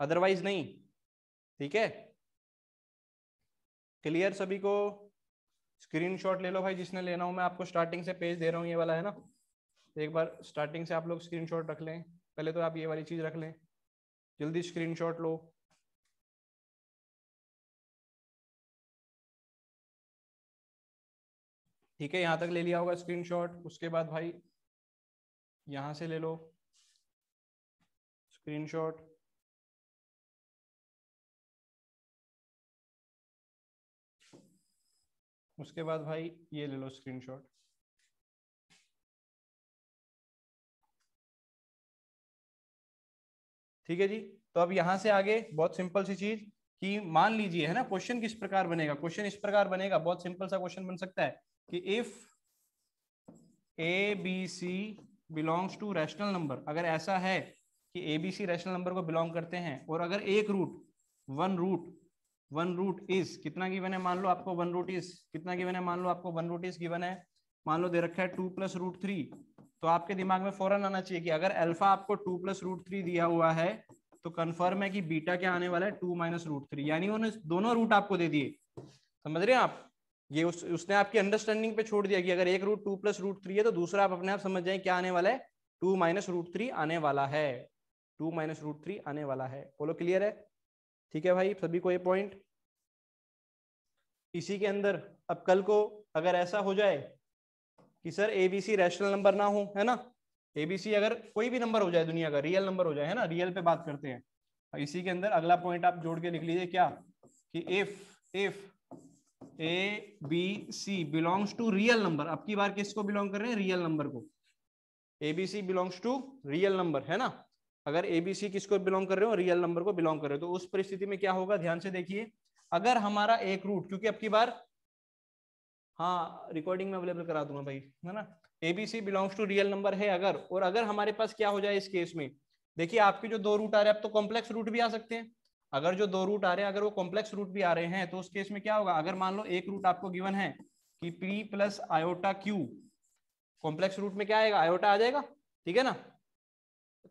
अदरवाइज नहीं ठीक है क्लियर सभी को स्क्रीनशॉट ले लो भाई जिसने लेना हो मैं आपको स्टार्टिंग से पेज दे रहा हूँ ये वाला है ना एक बार स्टार्टिंग से आप लोग स्क्रीनशॉट रख लें पहले तो आप ये वाली चीज रख लें जल्दी स्क्रीनशॉट लो ठीक है यहां तक ले लिया होगा स्क्रीनशॉट उसके बाद भाई यहां से ले लो स्क्रीनशॉट उसके बाद भाई ये ले लो स्क्रीनशॉट ठीक है जी तो अब यहां से आगे बहुत सिंपल सी चीज कि मान लीजिए है ना क्वेश्चन किस प्रकार बनेगा क्वेश्चन इस प्रकार बनेगा बहुत सिंपल सा क्वेश्चन बन सकता है कि if a b c belongs to rational number अगर ऐसा है कि a b c rational number को बिलोंग करते हैं और अगर एक root one root one root is कितना गिवन है मान लो आपको वन रूट इज कितना गिवन है मान लो आपको वन रूट इज गिवन है मान लो दे रखा है टू प्लस रूट थ्री तो आपके दिमाग में फौरन आना चाहिए कि अगर अल्फा आपको टू प्लस रूट थ्री दिया हुआ है तो कंफर्म है कि बीटा क्या आने वाला है टू माइनस रूट थ्री यानी उन्होंने दोनों रूट आपको दे दिए समझ रहे हैं आप ये उस उसने आपकी अंडरस्टैंडिंग पे छोड़ दिया कि अगर एक root two plus root three है तो दूसरा आप अपने आप समझ जाए क्या आने वाला है टू माइनस रूट थ्री आने वाला है टू माइनस रूट थ्री आने वाला है बोलो क्लियर है ठीक है भाई सभी को ये पॉइंट इसी के अंदर अब कल को अगर ऐसा हो जाए कि सर एबीसी रैशनल नंबर ना हो है ना एबीसी अगर कोई भी नंबर हो जाए दुनिया का रियल नंबर हो जाए है ना रियल पे बात करते हैं इसी के अंदर अगला पॉइंट आप जोड़ के लिख लीजिए क्या कि if if a b c belongs to real number अब की बार किसको बिलोंग कर रहे हैं रियल नंबर को a b c belongs to real number है ना अगर ए बी सी किसको बिलोंग कर रहे हो रियल नंबर को बिलोंग कर रहे हो तो उस परिस्थिति में क्या होगा ध्यान से देखिए अगर हमारा एक रूट क्योंकि अब की बार हाँ रिकॉर्डिंग में अवेलेबल करा दूंगा भाई है ना a b c belongs to real number है अगर और अगर हमारे पास क्या हो जाए इस केस में देखिए आपके जो दो रूट आ रहे हैं अब तो कॉम्प्लेक्स रूट भी आ सकते हैं अगर जो दो रूट आ रहे हैं अगर वो कॉम्प्लेक्स रूट भी आ रहे हैं तो उस केस में क्या होगा अगर मान लो एक रूट आपको गिवन है कि p plus iota q complex root में क्या आएगा आयोटा आ जाएगा ठीक है ना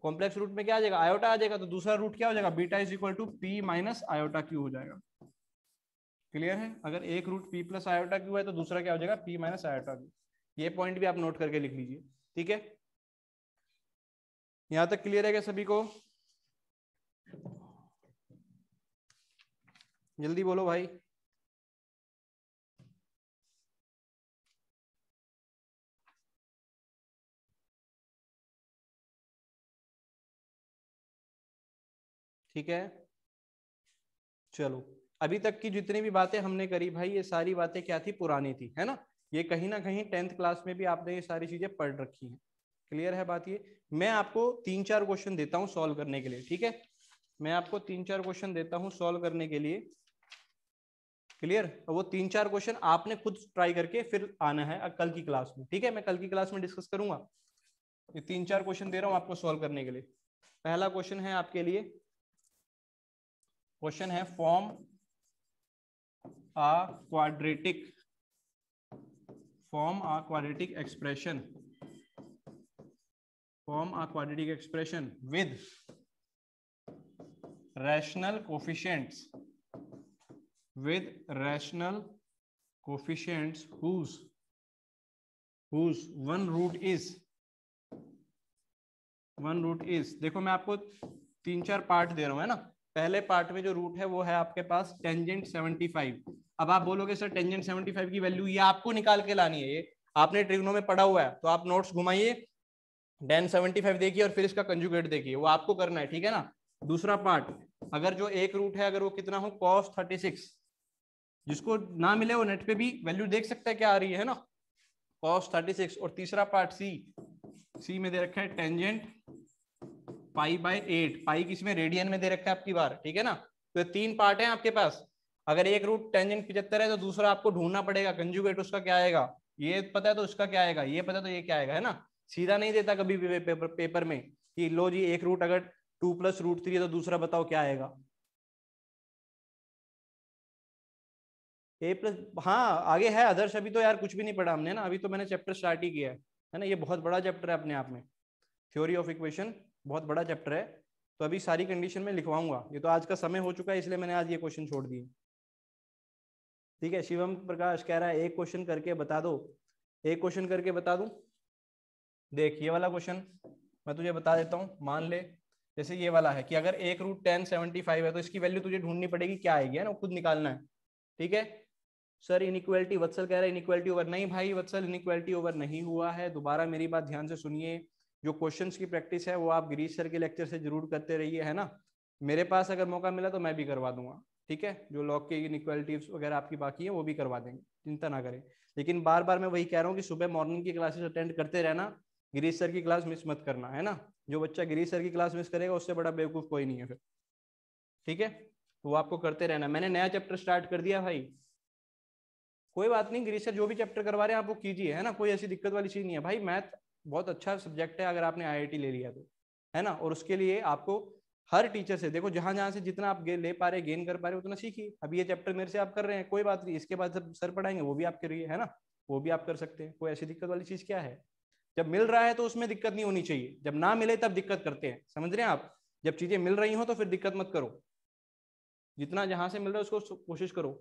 कॉम्प्लेक्स रूट में क्या आ जाएगा आयोटा आ जाएगा तो दूसरा रूट क्या हो जाएगा beta is equal to p minus iota q हो जाएगा क्लियर है अगर एक root p plus iota q है तो दूसरा क्या हो जाएगा पी माइनस आयोटा क्यू ये पॉइंट भी आप नोट करके लिख लीजिए ठीक है यहां तक क्लियर है क्या सभी को जल्दी बोलो भाई ठीक है चलो अभी तक की जितनी भी बातें हमने करी भाई ये सारी बातें क्या थी पुरानी थी है ना ये कहीं ना कहीं टेंथ क्लास में भी आपने ये सारी चीजें पढ़ रखी हैं क्लियर है बात ये मैं आपको तीन चार क्वेश्चन देता हूँ सॉल्व करने के लिए ठीक है मैं आपको तीन चार क्वेश्चन देता हूँ सॉल्व करने के लिए क्लियर तो वो तीन चार क्वेश्चन आपने खुद ट्राई करके फिर आना है कल की क्लास में ठीक है मैं कल की क्लास में डिस्कस करूंगा ये तीन चार क्वेश्चन दे रहा हूं आपको सॉल्व करने के लिए पहला क्वेश्चन है आपके लिए क्वेश्चन है form a quadratic form a quadratic expression form a quadratic expression with rational coefficients with rational coefficients whose whose one root is one root is देखो मैं आपको तीन चार पार्ट दे रहा हूं है ना पहले पार्ट में जो रूट है वो है आपके पास टेंजेंट सेवेंटी फाइव अब आप बोलोगे सर टेंजेंट फाइव की वैल्यू ये आपको निकाल के लानी है ये आपने ट्रिग्नो में पढ़ा हुआ है तो आप नोट्स घुमाइए टेन सेवेंटी फाइव देखिए और फिर इसका कंजुगेट देखिए वो आपको करना है ठीक है ना दूसरा पार्ट अगर जो एक रूट है अगर वो कितना हो कॉस थर्टी सिक्स जिसको ना मिले वो नेट पे भी वैल्यू देख सकता है क्या आ रही है ना कॉस सिक्स और तीसरा पार्ट सी सी में दे रखा है tangent pi by eight pi किसमें रेडियन में दे रखा है आपकी बार ठीक है ना तो तीन पार्ट है आपके पास अगर एक रूट टेंजेंट पिछहत्तर है तो दूसरा आपको ढूंढना पड़ेगा कंजुगेट उसका क्या आएगा ये पता है तो उसका क्या आएगा ये पता है तो ये क्या आएगा है ना सीधा नहीं देता कभी भी पेपर पेपर में कि लो जी एक रूट अगर टू प्लस रूट थ्री है तो दूसरा बताओ क्या आएगा ए प्लस हाँ आगे है आदर्श अभी तो यार कुछ भी नहीं पढ़ा हमने ना अभी तो मैंने चैप्टर स्टार्ट ही किया है है ना ये बहुत बड़ा चैप्टर है अपने आप में थ्योरी ऑफ इक्वेशन बहुत बड़ा चैप्टर है तो अभी सारी कंडीशन में लिखवाऊंगा ये तो आज का समय हो चुका है इसलिए मैंने आज ये क्वेश्चन छोड़ दिए ठीक है शिवम प्रकाश कह रहा है एक क्वेश्चन करके बता दो एक क्वेश्चन करके बता दू देख ये वाला क्वेश्चन मैं तुझे बता देता हूँ मान ले जैसे ये वाला है कि अगर एक रूट टेन सेवेंटी फाइव है तो इसकी वैल्यू तुझे ढूंढनी पड़ेगी क्या आएगी है ना खुद निकालना है ठीक है सर इनक्वलिटी वत्सल कह हैं इन इनक्वलिटी ओवर नहीं भाई वत्सल इनक्वलिटी ओवर नहीं हुआ है दोबारा मेरी बात ध्यान से सुनिए जो क्वेश्चन की प्रैक्टिस है वो आप गिरीश सर के लेक्चर से जरूर करते रहिए है ना मेरे पास अगर मौका मिला तो मैं भी करवा दूंगा ठीक है जो लॉक की इनक्वालिटी वगैरह आपकी बाकी है वो भी करवा देंगे चिंता ना करें लेकिन बार बार मैं वही कह रहा हूँ कि सुबह मॉर्निंग की क्लासेस अटेंड करते रहना गिरीश सर की क्लास मिस मत करना है ना जो बच्चा गिरीश सर की क्लास मिस करेगा उससे बड़ा बेवकूफ़ कोई नहीं है फिर ठीक है तो वो आपको करते रहना मैंने नया चैप्टर स्टार्ट कर दिया भाई कोई बात नहीं गिरीश जो भी चैप्टर करवा रहे हैं आप वो कीजिए है ना कोई ऐसी दिक्कत वाली चीज नहीं है भाई मैथ बहुत अच्छा सब्जेक्ट है अगर आपने आई ले लिया तो है ना और उसके लिए आपको हर टीचर से देखो जहां जहां से जितना आप ले पा रहे गेन कर पा रहे उतना सीखिए अभी ये चैप्टर मेरे से आप कर रहे हैं कोई बात नहीं इसके बाद जब सर पढ़ाएंगे वो भी आप करिए है ना वो भी आप कर सकते हैं कोई ऐसी दिक्कत वाली चीज क्या है जब मिल रहा है तो उसमें दिक्कत नहीं होनी चाहिए जब ना मिले तब दिक्कत करते हैं समझ रहे हैं आप जब चीजें मिल रही हो तो फिर दिक्कत मत करो जितना जहां से मिल रहा है उसको कोशिश करो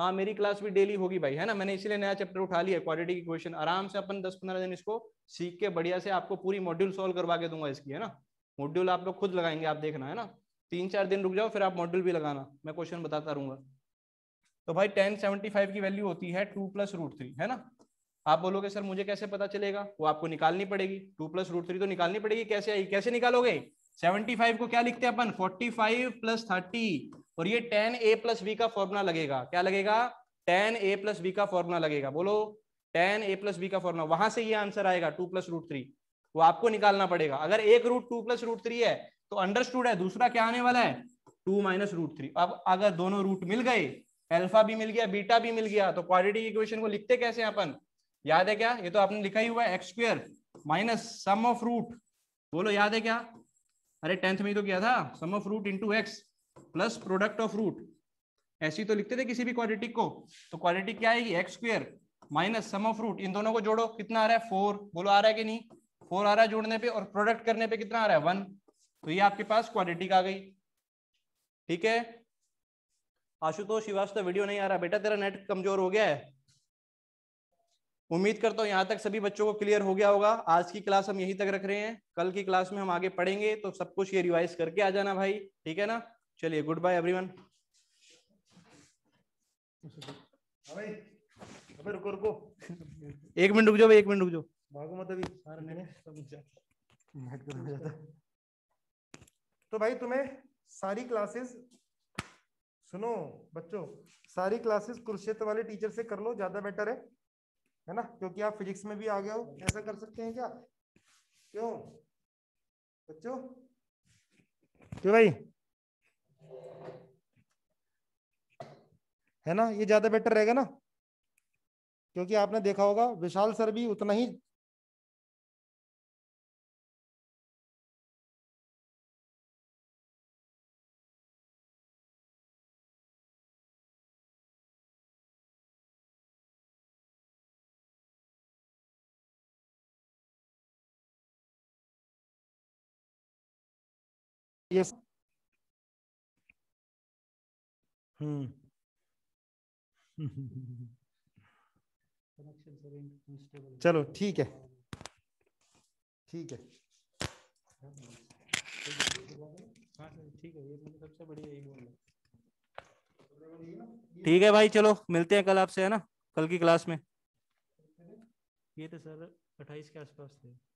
हाँ मेरी क्लास भी डेली होगी भाई है ना मैंने इसीलिए नया चैप्टर उठा लिया क्वालिटी की क्वेश्चन आराम से अपन दस पंद्रह दिन इसको सीख के बढ़िया से आपको पूरी मॉड्यूल सोल्व करवा के दूंगा इसकी है ना मॉड्यूल आप लोग खुद लगाएंगे आप देखना है ना तीन चार दिन रुक जाओ फिर आप मॉड्यूल भी लगाना मैं क्वेश्चन बताता रहूंगा तो भाई टेन सेवेंटी फाइव की वैल्यू होती है टू प्लस रूट थ्री है ना आप बोलोगे सर मुझे कैसे पता चलेगा वो आपको निकालनी पड़ेगी टू प्लस रूट थ्री तो निकालनी पड़ेगी कैसे आई कैसे निकालोगे फाइव को क्या लिखते हैं अपन फोर्टी फाइव प्लस थर्टी और ये टेन ए प्लस बी का फॉर्मूला लगेगा क्या लगेगा टेन ए प्लस बी का फॉर्मूला लगेगा बोलो टेन ए प्लस बी का फॉर्मूला वहां से ये आंसर आएगा टू प्लस रूट थ्री वो आपको निकालना पड़ेगा अगर एक root two plus root three है तो अंडरस्टूड है दूसरा क्या आने वाला है टू माइनस रूट थ्री अब अगर दोनों रूट मिल गए एल्फा भी मिल गया बीटा भी मिल गया तो क्वाड्रेटिक इक्वेशन को लिखते कैसे अपन याद है क्या ये तो आपने लिखा ही हुआ है x square minus sum of root बोलो याद है क्या अरे टेंथ में ही तो किया था sum of root into x plus product of root ऐसी तो लिखते थे किसी भी क्वालिटी को तो क्वालिटी क्या आएगी x square minus sum of root इन दोनों को जोड़ो कितना आ रहा है फोर बोलो आ रहा है कि नहीं फोर आ रहा है जोड़ने पे और प्रोडक्ट करने पे कितना आ रहा है वन तो ये आपके पास क्वालिटी आ गई ठीक है आशुतोष श्रीवास्तव वीडियो नहीं आ रहा बेटा तेरा नेट कमजोर हो गया है उम्मीद करता हूँ यहाँ तक सभी बच्चों को क्लियर हो गया होगा आज की क्लास हम यहीं तक रख रहे हैं कल की क्लास में हम आगे पढ़ेंगे तो सब कुछ ये रिवाइज करके आ जाना भाई ठीक है ना चलिए गुड बाय एवरीवन अबे रुको रुको एक मिनट रुक जाओ एक मिनट रुक जाओ भागो मत अभी तो भाई तुम्हें सारी क्लासेस सुनो बच्चों सारी क्लासेस कुरुक्षेत्र वाले टीचर से कर लो ज्यादा बेटर है है ना क्योंकि आप फिजिक्स में भी आ गए हो ऐसा कर सकते हैं क्या क्यों बच्चों क्यों भाई है ना ये ज्यादा बेटर रहेगा ना क्योंकि आपने देखा होगा विशाल सर भी उतना ही ये yes. Hmm. चलो ठीक है ठीक है ठीक है भाई चलो मिलते हैं कल आपसे है ना कल की क्लास में ये तो सर अट्ठाईस के आसपास थे